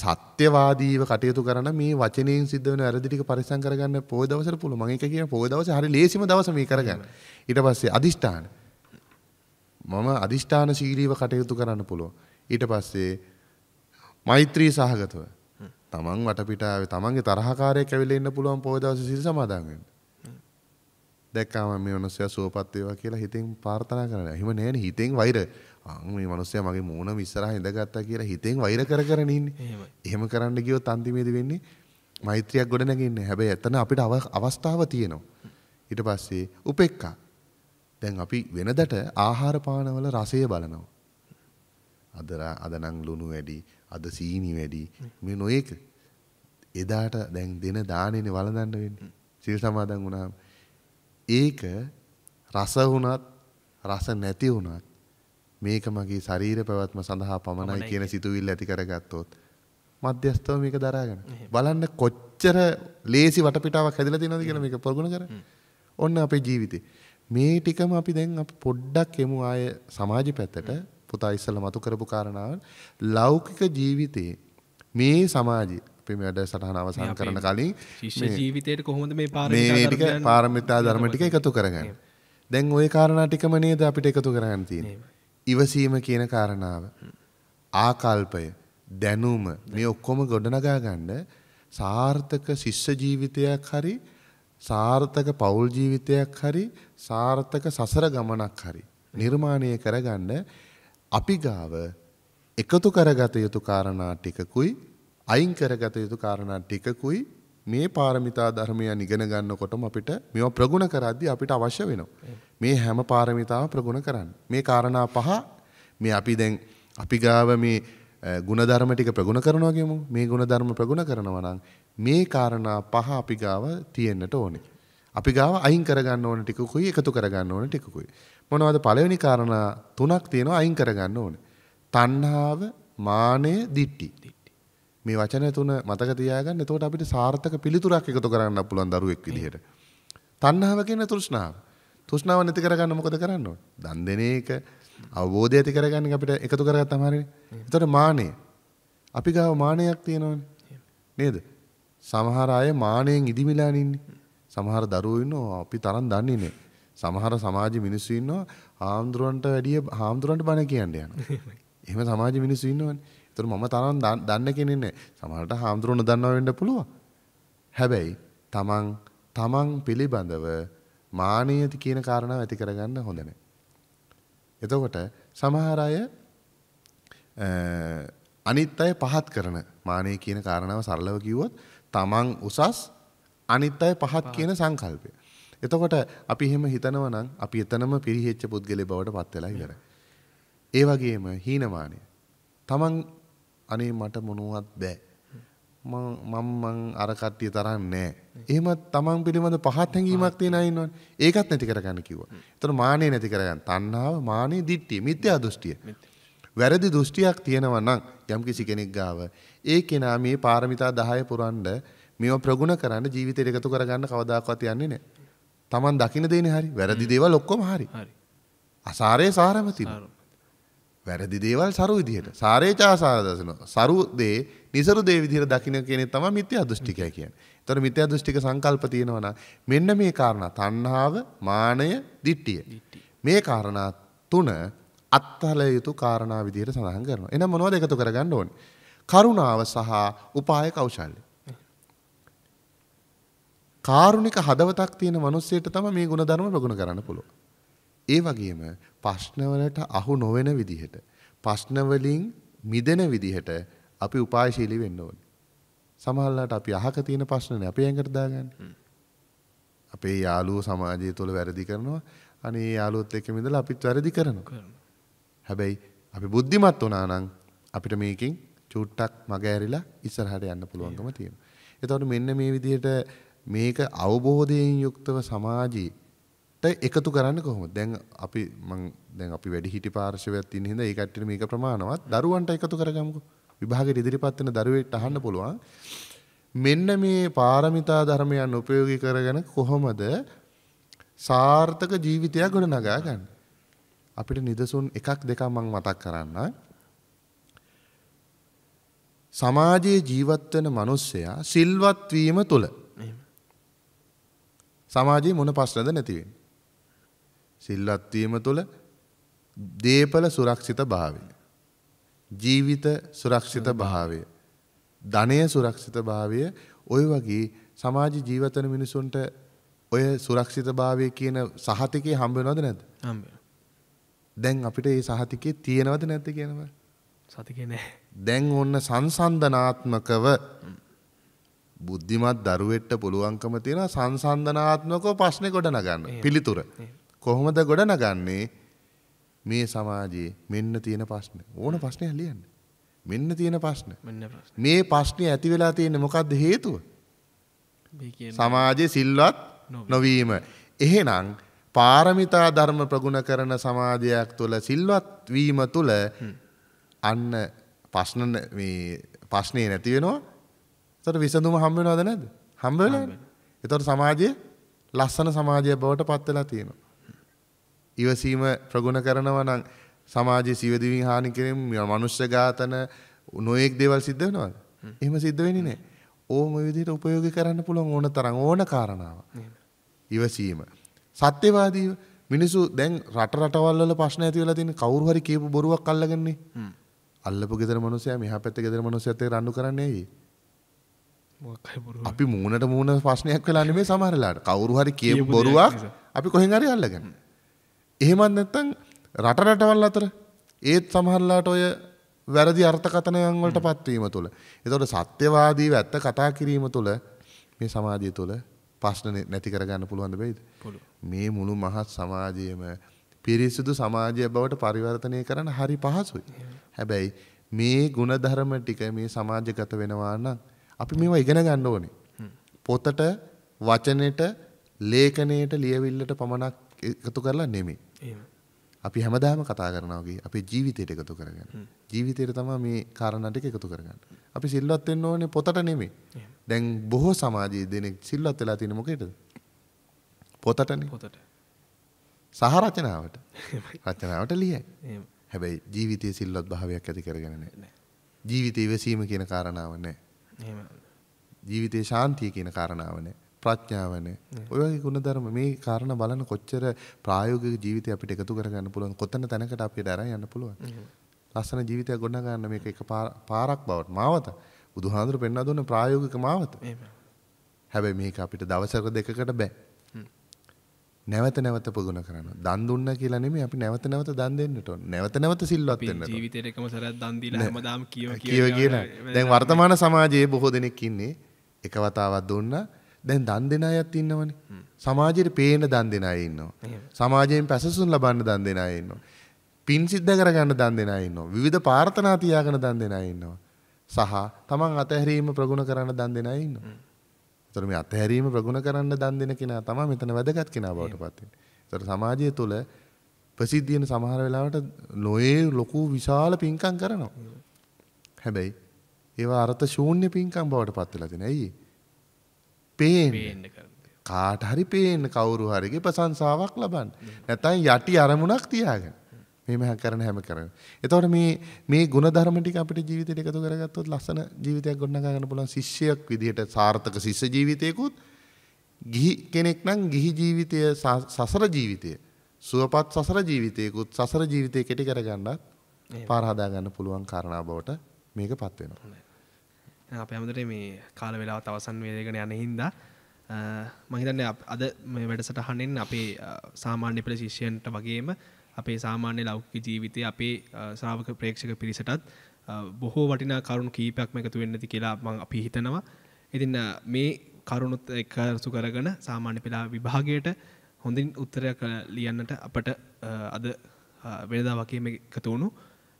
සත්‍යවාදීව කටයුතු කරන මේ වචනයෙන් සිද්ධ වෙන වැරදිටික පරිසං කරගන්න පොය දවසට පුළුවන්. මම ඒක කියන පොය දවසේ හරි ලේසිම දවස මේ කරගන්න. ඊට පස්සේ අදිෂ්ඨාන. මම අදිෂ්ඨාන ශීලීව කටයුතු කරන්න පුළුවන්. ඊට පස්සේ මෛත්‍රී සහගතව තමන් වටපිටාවේ තමන්ගේ තරහකාරයෙක් ඇවිල්ලා ඉන්න පුළුවන් පොය දවසේ සිල් සමාදන් වෙන්න. දැක්කාම මේ මිනිස්සයා සුවපත් වේවා කියලා හිතෙන් ප්‍රාර්ථනා කරනවා. එහෙම නැහැනේ හිතෙන් වෛර මං මේ මනුස්සය මගේ මූුණ විස්සරහ ඉඳගත්තා කියලා හිතෙන් වෛර කර කරනන්නේ එහෙම කරන්න ගියෝ තන්තිමේද වෙන්නේ මෛත්‍රයක් ගොඩ නැගන්න හැබැ ඇතන අපිට අවස්ථාව තියෙනවා. ඉට පස්සේ උපෙක්කා දැන් අපි වෙනදට ආහාරපානවල රසය බලනවා. අදර අදනං ලුණු වැඩි අද සීනි වැඩි මේ නොයෙක් එදාට දැන් දෙන දානන වලදන්න වෙන්න සිල් සමාදන් වුණාම් ඒක රස වුණත් රස නැති වුණත් මේක මගේ ශරීර පැවැත්ම සඳහා පමණයි කියන සිතුවිල්ල ඇති කරගත්තොත් මධ්‍යස්ථව මේක දරාගෙන බලන්න කොච්චර ලේසි වටපිටාවක් හැදලා තියෙනවද කියලා මේක ප්‍රගුණ කර. ඔන්න අපේ ජීවිතේ මේ ටිකම අපි දැන් අපි පොඩ්ඩක් එමු ආය සමාජ පැත්තට පුතා ඉස්සලා මතු කරපු කාරණාව ලෞකික ජීවිතේ මේ සමාජයේ අපි වැඩ සටහන අවසන් කරන කලින් ජීවිතයට කොහොමද මේ පාරමිතා ධර්ම ටික එකතු කරගන්න. දැන් ওই කාරණා ටිකම නේද අපිට එකතු කරගන්න තියෙන්නේ. ඉවසීම කියන කාරණාව ආකල්පය දැනුම මේ ඔක්කොම ගොඩනගා ගන්න සාර්ථක ශිෂ්‍ය ජීවිතයක් හරි සාර්ථක පෞල් ජීවිතයක් හරි සාර්ථක සසර ගමනක් හරි නිර්මාණය කරගන්න අපි ගාව එකතු කරගත යුතු කාරණා ටිකකුයි අයින් කරගත යුතු කාරණා ටිකකුයි මේ පාරමිතා ධර්මයන් ඉගෙන ගන්නකොටම අපිට මේවා ප්‍රගුණ කරද්දී අපිට අවශ්‍ය වෙනවා. මේ හැම පාරමිතාම ප්‍රගුණ කරන්න. මේ කාරණා පහ මේ අපි දැන් අපි ගාව මේ ಗುಣධර්ම ටික ප්‍රගුණ කරනවා කියමු. මේ ಗುಣධර්ම ප්‍රගුණ කරනවා නම් මේ කාරණා පහ අපි ගාව තියෙන්නට ඕනේ. අපි ගාව අයින් කරගන්න ඕන ටිකකුයි එකතු කරගන්න ඕන ටිකකුයි. මොනවද පළවෙනි කාරණා තුනක් තියෙනවා අයින් කරගන්න ඕනේ. තණ්හාව, මානය, දිට්ඨි. මේ වචන තුන මතක තියාගන්න. එතකොට අපිට සාර්ථක පිළිතුරක් එකතු කරන්න පුළුවන් දරුවෙක් විදිහට. තණ්හාව කියන තෘෂ්ණාව. තෘෂ්ණාව නැති කරගන්න මොකද කරන්න ඕන? දන් දෙන එක අවබෝධය ඇති කරගන්න අපිට එකතු කරගත්තාම හරිනේ. එතකොට මානෙ. අපි ගාව මානයක් තියෙනවනේ. නේද? සමහර අය මානයෙන් ඉදිමිලා ඉන්නේ. සමහර දරුවෝ ඉන්නවා අපි තරම් දන්නේ නැහැ. සමහර සමාජ මිනිස්සු ඉන්නවා හාමුදුරන්ට වැඩිය හාමුදුරන්ට බණ කියන්න යනවා. එහෙම සමාජ මිනිස්සු ඉන්නවනේ. ඒතර මම තරම් දන්න කෙනෙක් නෑ. සමහරට හාමුදුරුවෝ දන්නවා වෙන්න පුළුවන්. හැබැයි තමන් තමන් පිළිබඳව මානීය කියන කාරණාව ඇති කරගන්න හොඳ නෑ. එතකොට සමහර අය අනිත් අය පහත් කරන මානීය කියන කාරණාව සරලව කිව්වොත් තමන් උසස් අනිත් අය පහත් කියන සංකල්පය. එතකොට අපි එහෙම හිතනවා නම් අපි එතනම පිරිහෙච්ච පුද්ගලයෙ බවට පත් වෙලා ඉවරයි. ඒ වගේම හීනමානය. තමන් අනේ මට මොනවත් බෑ. මම මං අර කට්ටිය තරම් නෑ. එහෙම තමන් පිළිබඳ පහත් හැඟීමක් තියෙන අය ඉන්නවනේ. ඒකත් නැති කරගන්න කිව්වා. ඒතර මානෙ නැති කරගන්න. තණ්හාව, මානෙ, දිට්ඨිය, මිත්‍යා දෘෂ්ටිය. වැරදි දෘෂ්ටියක් තියෙනවා නම් යම්කිසි කෙනෙක් ගාව ඒ කෙනා මේ පාරමිතා 10 පුරන්න මේව ප්‍රගුණ කරන්න ජීවිතයට එකතු කරගන්න කවදාකවත් යන්නේ නැහැ. Taman දකින්න දෙන්නේ හරි. වැරදි දේවල් ඔක්කොම හරි. හරි. අසාරේ සාරම තිබුණා. වැරදි දේවල් සරු විදිහට සාරේචාසාදසන සරු දේ නිසරු දේ විදිහට දකින්න කෙනෙක් තමයි මිත්‍යා දෘෂ්ටිකය කියන්නේ. ඒතර මිත්‍යා දෘෂ්ටික සංකල්ප තියෙනවා මෙන්න මේ කාරණා තණ්හාව, මානය, දිට්ඨිය. මේ කාරණා තුන අත්හල යුතු කාරණා විදිහට සඳහන් කරනවා. එහෙනම් මොනවද එකතු කරගන්න ඕනේ? කරුණාව සහ උපාය කෞශල්‍ය. කාරුණික හදවතක් තියෙන මිනිස්සෙට තමයි මේ ගුණධර්ම ප්‍රගුණ කරන්න පුළුවන්. ඒ වගේම ප්‍රශ්නවලට අහු නොවන විදිහට ප්‍රශ්නවලින් මිදෙන විදිහට අපි උපායශීලී වෙන්න ඕනේ. සමහරලාට අපි අහක තියෙන ප්‍රශ්නනේ අපේ ඇඟට දාගන්නේ. අපේ යාළුවෝ සමාජය තුළ වැරදි කරනවා. අනේ යාළුවොත් එක්ක මිදලා අපිත් වැරදි කරනවා. හැබැයි අපි බුද්ධිමත් වුණා නම් අපිට මේකෙන් චුට්ටක් මග ඇරිලා ඉස්සරහට යන්න පුළුවන්කම තියෙනවා. එතකොට මෙන්න මේ විදිහට මේක අවබෝධයෙන් යුක්තව සමාජී එකතු කරන්න කොහොමද? දැන් අපි මං දැන් අපි වැඩි හිටි පාර්ශවයක් තියෙන හින්දා ඒ කට්ටියට මේක ප්‍රමාණවත්. දරුවන්ට එකතු කරගමුකෝ. විභාගයට ඉදිරිපත් වෙන දරුවෙක්ට අහන්න පුළුවන්. මෙන්න මේ පාරමිතා ධර්මයන් උපයෝගී කරගෙන කොහොමද සාර්ථක ජීවිතයක් ගොඩනගා ගන්න? අපිට නිදසුන් එකක් දෙකක් මං මතක් කරන්න. සමාජයේ ජීවත් වෙන මිනිස්සයා සිල්වත් වීම තුල සමාජයේ මොන ප්‍රශ්නද නැති වෙන්නේ? සිල්වත්වීම තුළ දේපල සුරක්ෂිත භාවය. ජීවිත සුරක්ෂිත භාවය. ධනය සුරක්ෂිත භාවය ඔය වගේ සමාජ ජීවතන මිනිසුන්ට ඔය සුරක්ෂිත භාවය කියන සහතිකේ හම්බෙනවද නැද දැන් අපිට ඒ සහතිකේ තියෙනවද නැත්ත කියනව සතිකනෑ දැන් ඔන්න සංසන්ධනාත්මකව බුද්ධිමත් දරුවෙට්ට පුළුවන්කම තියෙන සංසන්ධනාත්මකව පශ්නය ගොඩ නගන්න පිළිතුර කොහොමද ගොඩනගන්නේ මේ සමාජයේ මෙන්න තියෙන ප්‍රශ්න. ඕන ප්‍රශ්නයක් ලියන්න. මෙන්න තියෙන ප්‍රශ්න. මේ ප්‍රශ්නේ ඇති වෙලා තියෙන්නේ මොකද්ද හේතුව? සමාජයේ සිල්වත් නොවීම. එහෙනම් පාරමිතා ධර්ම ප්‍රගුණ කරන සමාජයක් තුළ සිල්වත් වීම තුළ අන්න ප්‍රශ්න මේ ප්‍රශ්නේ නැති වෙනවා. එතකොට විසඳුම හම්බ වෙනවද නැද්ද? හම්බ වෙලා. එතකොට සමාජයේ ලස්සන සමාජය බවට පත් වෙලා තියෙනවා. ඉවසීම ප්‍රගුණ කරනවා නම් සමාජයේ සිවදිවින් හානි කිරීම, මනුෂ්‍ය ඝාතන නොයෙක් දේවල් සිද්ධ වෙනවද? එහෙම සිද්ධ වෙන්නේ නැහැ. ඕම විදිහට උපයෝගී කරන්න පුළුවන් ඕන තරම් ඕන කාරණාව. ඉවසීම. සත්‍යවාදීව මිනිස්සු දැන් රට රටවල් වල ප්‍රශ්න ඇති වෙලා තියෙන කවුරු හරි කියපු බොරුවක් අල්ලගන්නේ. අල්ලපු ගෙදර මිනිස්සයා මෙහා පැත්තේ ගෙදර මිනිස්සයත් එක්ක රණ්ඩු කරන්නේ ඇයි? අපි මූණට මූණ ප්‍රශ්නයක් වෙලා නෙමෙයි සමහරලාට. කවුරු හරි කියපු බොරුවක් අපි කොහෙන් හරි අල්ලගන්නේ. එහෙමත් නැත්තං රට රටවල් අතර ඒත් සමහරලාට ඔය වැරදි අර්ථකතනයන් වලට පත්වීම තුළ. එතකොට සත්‍යවාදී ඇත්ත කතා කිරීම තුළ මේ සමාජය තුළ ප්‍රශ්න නැති කරගන්න පුළුවන් වෙයිද? මේ මුළු මහත් සමාජයේම පිරිසිදු සමාජය බවට පරිවර්තනය කරන්න හරි පහසුයි. හැබැයි මේ ಗುಣධර්ම ටික මේ සමාජගත වෙනවා නම් අපි මේවා ඉගෙන ගන්න ඕනේ. පොතට, වචනෙට, ලේඛනයට, ලියවිල්ලට පමණක් එකතු කරලා නෙමෙයි. අපි හැමදාම කතා කරනවා වගේ අපේ ජීවිතයට එකතු කරගන්න. ජීවිතයට තමයි මේ කාරණා ටික එකතු කරගන්න. අපි සිල්වත් වෙන්න ඕනේ පොතට නෙමෙයි. දැන් බොහෝ සමාජයේ දෙනෙක් සිල්වත් වෙලා තියෙන මොකේද? පොතටනේ. පොතට. සහ රචනාවට. රචනාවට ලියයි. හැබැයි ජීවිතයේ සිල්වත් භාවයක් ඇති කරගෙන නැහැ. ජීවිතයේ ඉවසීම කියන කාරණාව නැහැ. ජීවිතයේ ශාන්තිය කියන කාරණාව නැහැ. ප්‍රඥාවනේ. ඔය වගේ ಗುಣධර්ම මේ කාරණා බලන කොච්චර ප්‍රායෝගික ජීවිතය අපිට එකතු කරගන්න පුළුවන්. කොතන තැනකට අපිට අරන් යන්න පුළුවන්. ලස්සන ජීවිතයක් ගොඩ ගන්න මේක එක පාරක් බවට මාවත. බුදුහාඳුර පෙන්වා දුන්න ප්‍රායෝගික මාවත. හැබැයි මේක අපිට දවසක දෙකකට බෑ. නැවත නැවත පුදුන කරන. දන් දුන්න කියලා නෙමෙයි අපි නැවත නැවත දන් දෙන්නට ඕන. නැවත නැවත සිල්වත් වෙන්න ඕන. ජීවිතේට එකම සැරයක් දන් දීලා හැමදාම කියව කියව. දැන් වර්තමාන සමාජයේ බොහෝ දෙනෙක් ඉන්නේ එක වතාවක් දුන්නා දැන් දන් දෙන අයත් ඉන්නවනේ. සමාජයට පේන දන් දෙන අය ඉන්නවා. සමාජයෙන් පැසසුම් ලබන්න දන් දෙන අය ඉන්නවා. පින් සිද්ධ කරගන්න දන් දෙන අය ඉන්නවා. විවිධ ප්‍රාර්ථනා තියාගෙන දන් දෙන අය ඉන්නවා. සහ තමන් අතහැරීම ප්‍රගුණ කරන්න දන් දෙන අය ඉන්නවා. ඒතර මේ අතහැරීම ප්‍රගුණ කරන්න දන් දෙන කෙනා තමයි මෙතන වැදගත් කෙනා බවට පත් වෙන්නේ. ඒතර සමාජය තුළ ප්‍රසිද්ධියන සමහර වෙලාවට ලොයේ ලොකු විශාල පින්කම් කරනවා. හැබැයි ඒවා අර්ථ ශූන්‍ය පින්කම් බවට පත් වෙලා තියෙන. ඇයි? පේන්න කාට හරි පේන්න කවුරු හරිගේ ප්‍රසංසාවක් ලබන්න. නැත්නම් යටි අරමුණක් තියාගෙන මේ මහ කරන හැම කරන. එතකොට මේ මේ ಗುಣධර්ම ටික අපිට ජීවිතේට එකතු කරගත්තොත් ලස්සන ජීවිතයක් ගොඩනගා ගන්න පුළුවන් ශිෂ්‍යයෙක් විදිහට සාර්ථක ශිෂ්‍ය ජීවිතයකුත් ගිහි කෙනෙක් නම් ගිහි ජීවිතය සසර ජීවිතය සුවපත් සසර ජීවිතයකුත් සසර ජීවිතය කෙටි කරගන්නත් පාර හදා ගන්න පුළුවන් කාරණා බවට මේකපත් වෙනවා. අප හැමදර මේ කාල වෙලා තවසන් වේදගෙන යන හින්දා මහිතන්න අද මේ වැඩසටහනෙන් අපේ සාමාන්‍ය පෙළ ශිෂ්‍යයන්ට වගේම අපේ සාමාන්‍ය ලෞකික ජීවිතය අපේ ශ්‍රාවක ප්‍රේක්ෂක පිරිසටත් බොහෝ වටිනා කරුණු කීපයක්ම එකතු වෙන්න ඇති කියලා මම අපි හිතනවා. ඉතින් මේ කරුණුත් එකතු කරගෙන සාමාන්‍ය පෙළ විභාගයට හොඳින් උත්තරයක් ලියන්නට අපට අද වෙනදා වගේම එකතු වුණු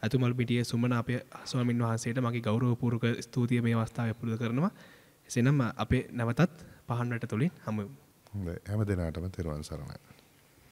ඇතුමල් පිටිය සුමන අපේ ස්වාමින් වහන්සේට මගේ ගෞරවපූර්වක ස්තුතිය මේ අවස්ථාවේ පුරුදු කරනවා. එසේනම් අපේ නැවතත් පහන්වට තුලින් හමු. හැම දිනාටම තෙරුවන් සරණයි.